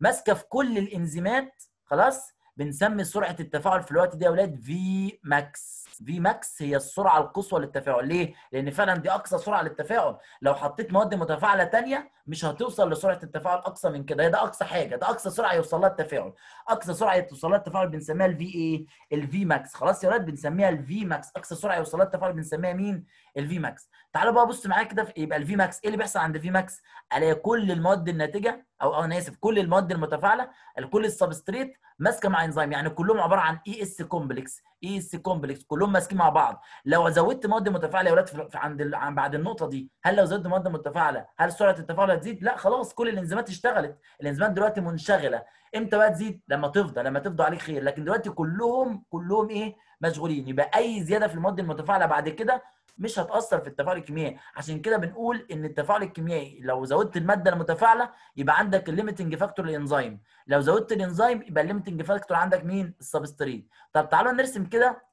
ماسكه في كل الانزيمات خلاص بنسمي سرعه التفاعل في الوقت ده يا اولاد في ماكس في ماكس هي السرعه القصوى للتفاعل ليه لان فعلا دي اقصى سرعه للتفاعل لو حطيت مواد متفاعله ثانيه مش هتوصل لسرعه التفاعل اقصى من كده هي ده اقصى حاجه ده اقصى سرعه يوصل لها التفاعل اقصى سرعه يوصل لها التفاعل بنسميها الفي ايه الفي ماكس خلاص يا اولاد بنسميها الفي ماكس اقصى سرعه يوصل لها التفاعل بنسميها مين الفي ماكس تعالوا بقى بص معايا كده يبقى الفي ماكس ايه اللي بيحصل عند الفي ماكس الاقي كل المواد الناتجه او انا اسف كل المواد المتفاعله كل السبستريت ماسكه مع انزيم يعني كلهم عباره عن اي اس كومبلكس اي اس كومبلكس كلهم ماسكين مع بعض لو زودت مواد متفاعله يا ولاد عند بعد النقطه دي هل لو زودت مواد متفاعله هل سرعه التفاعل هتزيد لا خلاص كل الانزيمات اشتغلت الانزيمات دلوقتي منشغله امتى بقى تزيد لما تفضى لما تفضى عليك خير لكن دلوقتي كلهم كلهم ايه مشغولين يبقى اي زياده في المواد المتفاعله بعد كده مش هتاثر في التفاعل الكيميائي عشان كده بنقول ان التفاعل الكيميائي لو زودت الماده المتفاعله يبقى عندك الليمتنج فاكتور للانزيم لو زودت الانزيم يبقى الليمتنج فاكتور عندك مين السبستريت طب تعالوا نرسم كده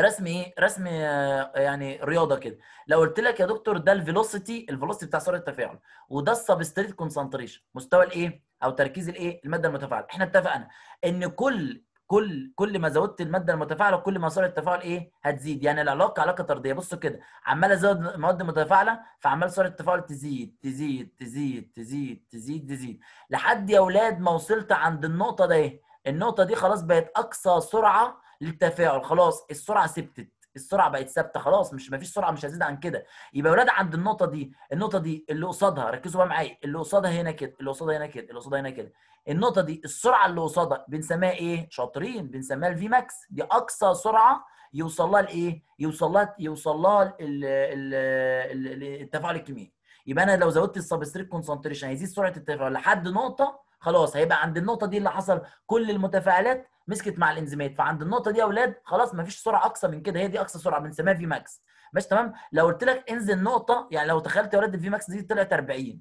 رسم ايه رسم آه، يعني رياضه كده لو قلت لك يا دكتور ده الفيلوسيتي الفيلوسيتي بتاع سرعه التفاعل وده السبستريت كونسنتريشن مستوى الايه او تركيز الايه الماده المتفاعله احنا اتفقنا ان كل كل كل ما زودت الماده المتفاعله كل ما سرعه التفاعل ايه هتزيد يعني العلاقه علاقه طرديه بصوا كده عمال ازود المواد المتفاعله فعمال سرعه التفاعل تزيد تزيد تزيد تزيد تزيد تزيد لحد يا اولاد ما وصلت عند النقطه ده النقطه دي خلاص بقت اقصى سرعه للتفاعل خلاص السرعه ثبتت السرعه بقت ثابته خلاص مش مفيش سرعه مش هزيد عن كده يبقى يا ولاد عند النقطه دي النقطه دي اللي قصادها ركزوا بقى معايا اللي قصادها هنا كده اللي قصادها هنا كده اللي قصادها هنا كده النقطه دي السرعه اللي قصادها بنسميها ايه شاطرين بنسميها الفي ماكس دي اقصى سرعه يوصل لها الايه يوصل لها يوصل لها التفاعل الكيميائي يبقى انا لو زودت السبستريت كونسنتريشن هيزيد سرعه التفاعل لحد نقطه خلاص هيبقى عند النقطه دي اللي حصل كل المتفاعلات مسكت مع الانزيمات فعند النقطه دي يا اولاد خلاص مفيش سرعه اقصى من كده هي دي اقصى سرعه بنسميها في ماكس ماشي تمام لو قلت لك انزل نقطه يعني لو تخيلت يا اولاد الفي ماكس دي طلعت 40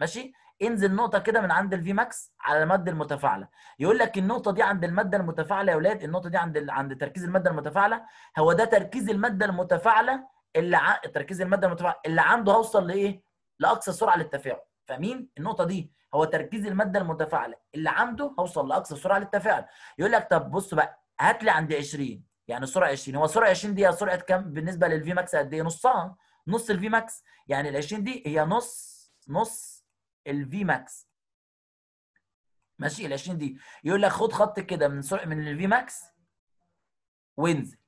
ماشي انزل نقطه كده من عند الفي ماكس على الماده المتفاعله يقول لك النقطه دي عند الماده المتفاعله يا اولاد النقطه دي عند ال... عند تركيز الماده المتفاعله هو ده تركيز الماده المتفاعله اللي ع... تركيز الماده المتفاعله اللي عنده هوصل لايه لاقصى سرعه للتفاعل فاهمين النقطه دي هو تركيز الماده المتفاعله اللي عنده هوصل لاقصى سرعه للتفاعل يقول لك طب بص بقى هات لي عند 20 يعني سرعه 20 هو سرعه 20 دي هي سرعه كام بالنسبه للفي ماكس قد ايه نصها نص الفي ماكس يعني ال 20 دي هي نص نص الفي ماكس ماشي ال 20 دي يقول لك خد خط كده من سرعه من الفي ماكس وانزل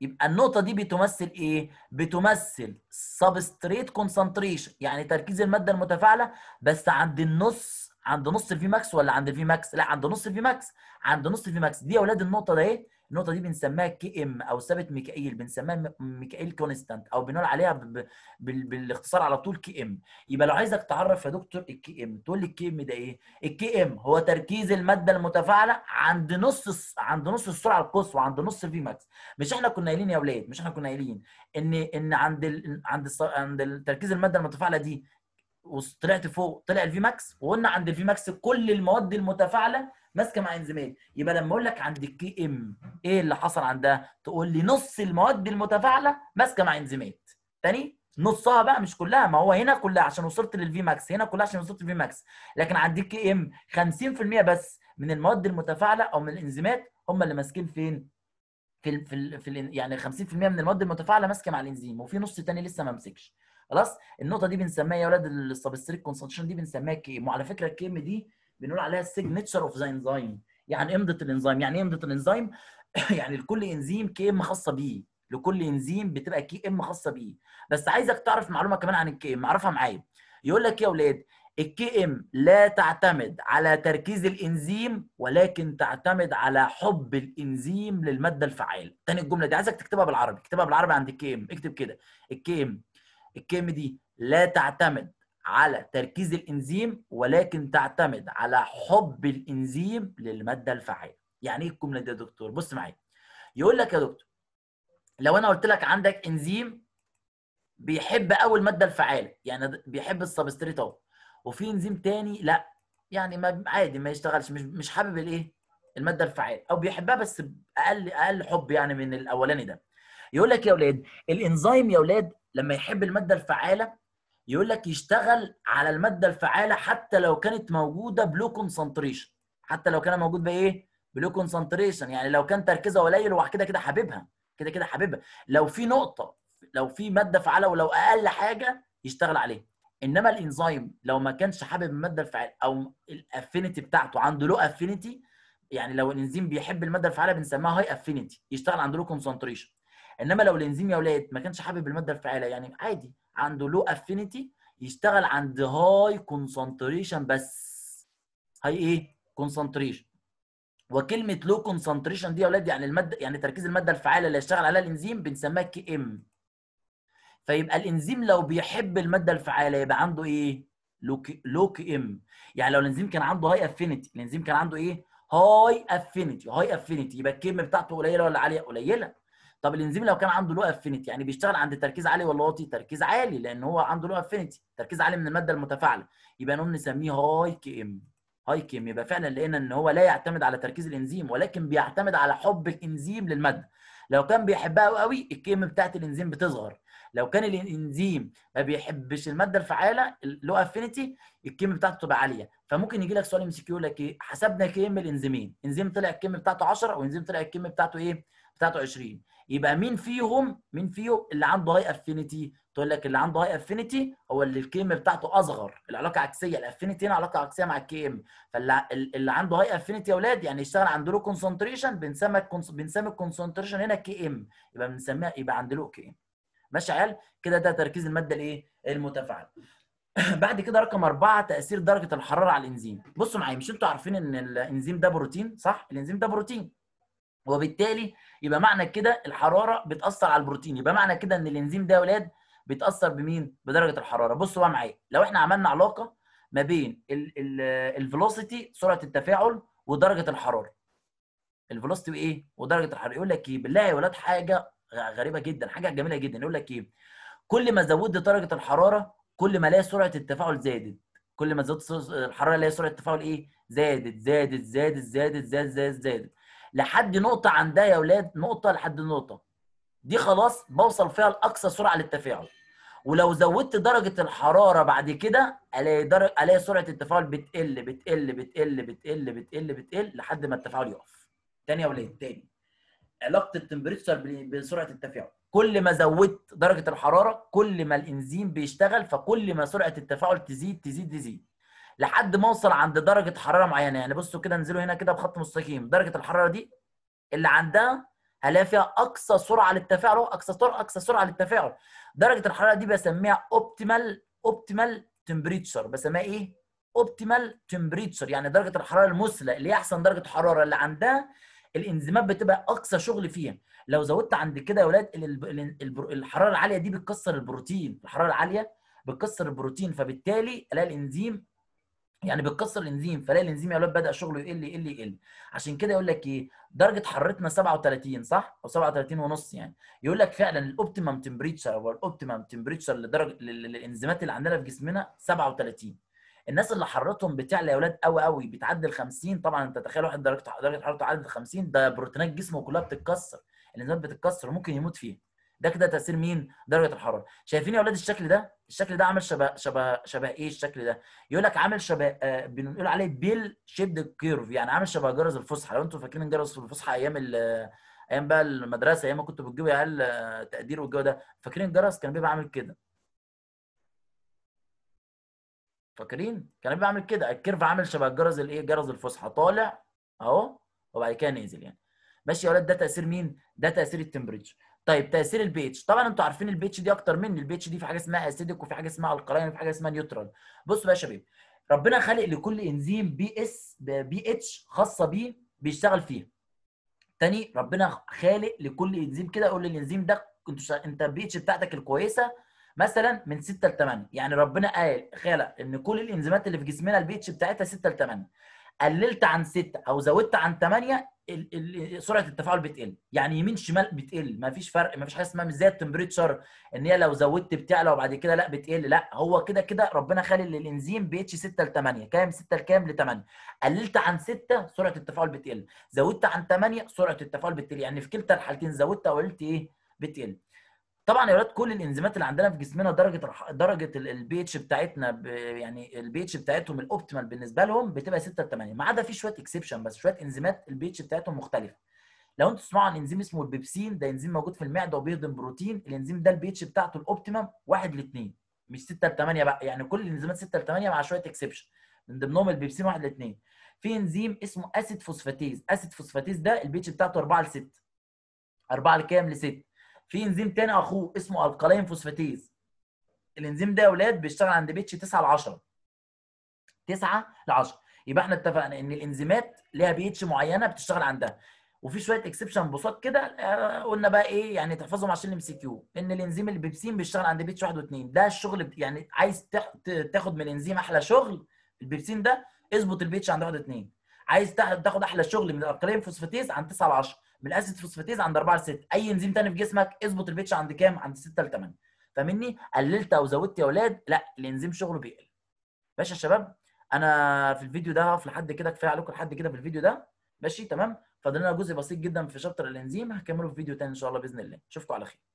يبقى النقطه دي بتمثل ايه بتمثل سبستريت كونسنتريشن يعني تركيز الماده المتفاعله بس عند النص عند نص الفي ماكس ولا عند الفي ماكس لا عند نص الفي ماكس عند نص الفي ماكس دي يا اولاد النقطه ده ايه النقطه دي بنسميها كي ام او ثابت ميكائيل بنسميها ميكائيل كونستانت او بنقول عليها ب... ب بالاختصار على طول كي ام يبقى لو عايزك تعرف يا دكتور الكي ام تقول لي الكي ام ده ايه الكي ام هو تركيز الماده المتفاعله عند نص عند نص السرعه القصوى عند نص في ماكس مش احنا كنا قايلين يا اولاد مش احنا كنا قايلين ان ان عند ال... عند الص... عند تركيز الماده المتفاعله دي وطلعت فوق طلع الفي ماكس وقلنا عند الفي ماكس كل المواد المتفاعله ماسكه مع انزيمات يبقى لما اقول لك عند الكي ام ايه اللي حصل عندها تقول لي نص المواد المتفاعله ماسكه مع انزيمات تاني نصها بقى مش كلها ما هو هنا كلها عشان وصلت للفي ماكس هنا كلها عشان وصلت للفي ماكس لكن عند الكي ام 50% بس من المواد المتفاعله او من الانزيمات هم اللي ماسكين فين في في, في يعني 50% من المواد المتفاعله ماسكه مع الانزيم وفي نص تاني لسه ما مسكش خلاص النقطه دي بنسميها يا اولاد السبستريك كونسنتريشن دي بنسميها كي ام وعلى فكره الكي ام دي بنقول عليها السيجنتشر اوف ذا انزيم يعني امضه الانزيم يعني ايه امضه الانزيم يعني لكل انزيم كي ام خاصه بيه لكل انزيم بتبقى كي ام خاصه بيه بس عايزك تعرف معلومه كمان عن الكي ام اعرفها معايا يقول لك إيه يا اولاد الكي ام لا تعتمد على تركيز الانزيم ولكن تعتمد على حب الانزيم للماده الفعاله تاني الجمله دي عايزك تكتبها بالعربي اكتبها بالعربي عند الكي ام اكتب كده الكي ام الكي ام دي لا تعتمد على تركيز الانزيم ولكن تعتمد على حب الانزيم للماده الفعاله يعني ايه الجمله دي يا دكتور بص معايا يقول لك يا دكتور لو انا قلت لك عندك انزيم بيحب اول الماده الفعاله يعني بيحب السبستريت اهو وفي انزيم تاني لا يعني ما عادي ما يشتغلش مش مش حابب الايه الماده الفعاله او بيحبها بس اقل اقل حب يعني من الاولاني ده يقول لك يا اولاد الانزيم يا اولاد لما يحب الماده الفعاله يقول لك يشتغل على الماده الفعاله حتى لو كانت موجوده بلو كونسنتريشن حتى لو كان موجود بايه بلو كونسنتريشن يعني لو كان تركيزها قليل وبعد كده كده حاببها كده كده حاببها لو في نقطه لو في ماده فعاله ولو اقل حاجه يشتغل عليها انما الانزيم لو ما كانش حابب الماده الفعاله او الافينيتي بتاعته عنده لو افينيتي يعني لو الانزيم بيحب الماده الفعاله بنسميها هاي افينيتي يشتغل عنده لو كونسنتريشن انما لو الانزيم يا اولاد ما كانش حابب الماده الفعاله يعني عادي عنده لو افينيتي يشتغل عند هاي كونسنتريشن بس هاي ايه كونسنتريشن وكلمه لو كونسنتريشن دي يا اولاد يعني الماده يعني تركيز الماده الفعاله اللي يشتغل عليها الانزيم بنسميها كي ام فيبقى الانزيم لو بيحب الماده الفعاله يبقى عنده ايه لوك لوك ام يعني لو الانزيم كان عنده هاي افينيتي الانزيم كان عنده ايه هاي افينيتي هاي افينيتي يبقى الكم بتاعته قليله ولا عاليه قليله طب الانزيم لو كان عنده لو افينيتي يعني بيشتغل عند تركيز عالي ولا واطي؟ تركيز عالي لان هو عنده لو افينيتي، تركيز عالي من الماده المتفاعله، يبقى نقوم نسميه هاي كي ام. هاي كي ام يبقى فعلا لقينا ان هو لا يعتمد على تركيز الانزيم ولكن بيعتمد على حب الانزيم للماده. لو كان بيحبها قوي الكي ام بتاعت الانزيم بتصغر. لو كان الانزيم ما بيحبش الماده الفعاله اللو افينيتي الكيم بتاعته تبقى عاليه فممكن يجي لك سؤال ام سي كيو لك ايه حسبنا كيم الانزيمين انزيم طلع الكيم بتاعته 10 وانزيم طلع الكيم بتاعته ايه بتاعته 20 يبقى مين فيهم مين فيهم اللي عنده هاي افينيتي تقول لك اللي عنده هاي افينيتي هو اللي الكي ام بتاعته اصغر العلاقه عكسيه الافينيتي هنا علاقه عكسيه مع الكي ام فاللي اللي عنده هاي افينيتي يا اولاد يعني يشتغل عنده له كونسنتريشن بنسمى بنسمي الكونسنتريشن هنا كي ام يبقى بنسميها يبقى عنده له كي ام ماشي عيال كده ده تركيز الماده الايه المتفاعله بعد كده رقم أربعة تأثير درجة الحرارة على الإنزيم بصوا معايا مش أنتوا عارفين إن الإنزيم ده بروتين صح؟ الإنزيم ده بروتين وبالتالي يبقى معنى كده الحراره بتاثر على البروتين يبقى معنى كده ان الانزيم ده يا اولاد بيتاثر بمين بدرجه الحراره بصوا بقى معايا لو احنا عملنا علاقه ما بين الفيلوسيتي سرعه التفاعل ودرجه الحراره الفيلوسيتي وايه ودرجه الحراره يقول لك ايه بالله يا ولاد حاجه غريبه جدا حاجه جميله جدا يقول لك ايه كل ما زودت درجه الحراره كل ما لا سرعه التفاعل زادت كل ما زادت الحراره لا سرعه التفاعل ايه زادت زادت زادت زادت زادت زادت زادت, زادت. لحد نقطه عندها يا اولاد نقطه لحد نقطه دي خلاص بوصل فيها لاقصى سرعه للتفاعل ولو زودت درجه الحراره بعد كده الاقي درجه الاقي سرعه التفاعل بتقل بتقل بتقل بتقل بتقل بتقل لحد ما التفاعل يقف تاني يا ولاد تاني علاقه التمبريتشر بسرعه التفاعل كل ما زودت درجه الحراره كل ما الانزيم بيشتغل فكل ما سرعه التفاعل تزيد تزيد تزيد لحد ما اوصل عند درجه حراره معينه يعني بصوا كده انزلوا هنا كده بخط مستقيم درجه الحراره دي اللي عندها هلاقي فيها اقصى سرعه للتفاعل اقصى سرعه اقصى سرعه للتفاعل درجه الحراره دي بسميها اوبتيمال اوبتيمال تمبريتشر بسميها ايه اوبتيمال تمبريتشر يعني درجه الحراره المثلى اللي هي احسن درجه حراره اللي عندها الانزيمات بتبقى اقصى شغل فيها لو زودت عند كده يا ولاد الحراره العاليه دي بتكسر البروتين الحراره العاليه بتكسر البروتين فبالتالي الاقي الانزيم يعني بتكسر الانزيم فلاقي الانزيم يا اولاد بدا شغله يقل يقل يقل عشان كده يقول لك ايه درجه حرارتنا 37 صح او 37 ونص يعني يقول لك فعلا الاوبتيمم تمبريتشر او الاوبتيمم تمبريتشر لدرجه للانزيمات اللي عندنا في جسمنا 37 الناس اللي حرارتهم بتعلى يا اولاد قوي قوي بتعدي ال 50 طبعا انت تخيل واحد درجه درجه حرارته عدت 50 ده بروتينات جسمه كلها بتتكسر الانزيمات بتتكسر وممكن يموت فيها ده كده تاثير مين درجه الحراره شايفين يا اولاد الشكل ده الشكل ده عامل شبه شبه شبه ايه الشكل ده يقول لك عامل شبه آه بنقول عليه بيل شيبد كيرف يعني عامل شبه جرس الفسحه لو انتم فاكرين جرس الفسحه ايام ايام بقى المدرسه ايام ما كنتوا بتجيبوا يا عيال آه، تقدير والجو ده فاكرين الجرس كان بيبقى عامل كده فاكرين كان بيبقى عامل كده الكيرف عامل شبه الجرس الايه جرس الفسحه طالع اهو وبعد كده نازل يعني ماشي يا ولاد ده تاثير مين ده تاثير التمبريتشر طيب تاثير البيتش طبعا انتوا عارفين البيتش دي اكتر مني البيتش دي في حاجه اسمها اسيدك وفي حاجه اسمها القلاين وفي حاجه اسمها نيوترال بصوا بقى يا شباب ربنا خلق لكل انزيم بي اس بي اتش خاصه بيه بيشتغل فيها تاني ربنا خالق لكل انزيم كده قول للانزيم ده انت شا... انت البي اتش بتاعتك الكويسه مثلا من 6 ل 8 يعني ربنا قال خلق ان كل الانزيمات اللي في جسمنا البي اتش بتاعتها 6 ل 8 قللت عن 6 او زودت عن 8 سرعه التفاعل بتقل يعني يمين شمال بتقل ما فيش فرق ما فيش حاجه اسمها مش زي التمبريتشر ان هي لو زودت بتعلى وبعد كده لا بتقل لا هو كده كده ربنا خالي الانزيم بي اتش 6 ل 8 كام 6 لكام ل 8 قللت عن 6 سرعه التفاعل بتقل زودت عن 8 سرعه التفاعل بتقل يعني في كلتا الحالتين زودت او قللت ايه بتقل طبعا يا ولاد كل الانزيمات اللي عندنا في جسمنا درجه درجه البي اتش بتاعتنا يعني البي اتش بتاعتهم الاوبتيمال بالنسبه لهم بتبقى 6 ل 8 ما عدا في شويه اكسبشن بس شويه انزيمات البي اتش بتاعتهم مختلفه لو انتوا تسمعوا عن انزيم اسمه البيبسين ده انزيم موجود في المعده وبيهضم بروتين الانزيم ده البي اتش بتاعته الاوبتيمم 1 ل 2 مش 6 ل 8 بقى يعني كل الانزيمات 6 ل 8 مع شويه اكسبشن من ضمنهم البيبسين 1 ل 2 في انزيم اسمه اسيد فوسفاتيز اسيد فوسفاتيز ده البي اتش بتاعته 4 ل 6 4 لكام ل 6 في انزيم تاني اخوه اسمه القلاين فوسفاتيز الانزيم ده يا اولاد بيشتغل عند بيتش 9 ل 10 9 ل 10 يبقى احنا اتفقنا ان الانزيمات ليها بي اتش معينه بتشتغل عندها وفي شويه اكسبشن بساط كده آه، قلنا بقى ايه يعني تحفظهم عشان الام سي كيو ان الانزيم البيبسين بيشتغل عند بيتش 1 و2 ده الشغل يعني عايز تاخد من الانزيم احلى شغل البيبسين ده اظبط البيتش عند 1 و2 عايز تاخد احلى شغل من الالكالين فوسفاتيز عند 9 ل 10 من الاسيد فوسفاتيز عند 4 ل 6 اي انزيم ثاني في جسمك اظبط البيتش عند كام عند 6 ل 8 فاهمني قللت او زودت يا اولاد لا الانزيم شغله بيقل ماشي يا شباب انا في الفيديو ده هقف لحد كده كفايه عليكم لحد كده في الفيديو ده ماشي تمام فاضل لنا جزء بسيط جدا في شابتر الانزيم هكمله في فيديو تاني ان شاء الله باذن الله اشوفكم على خير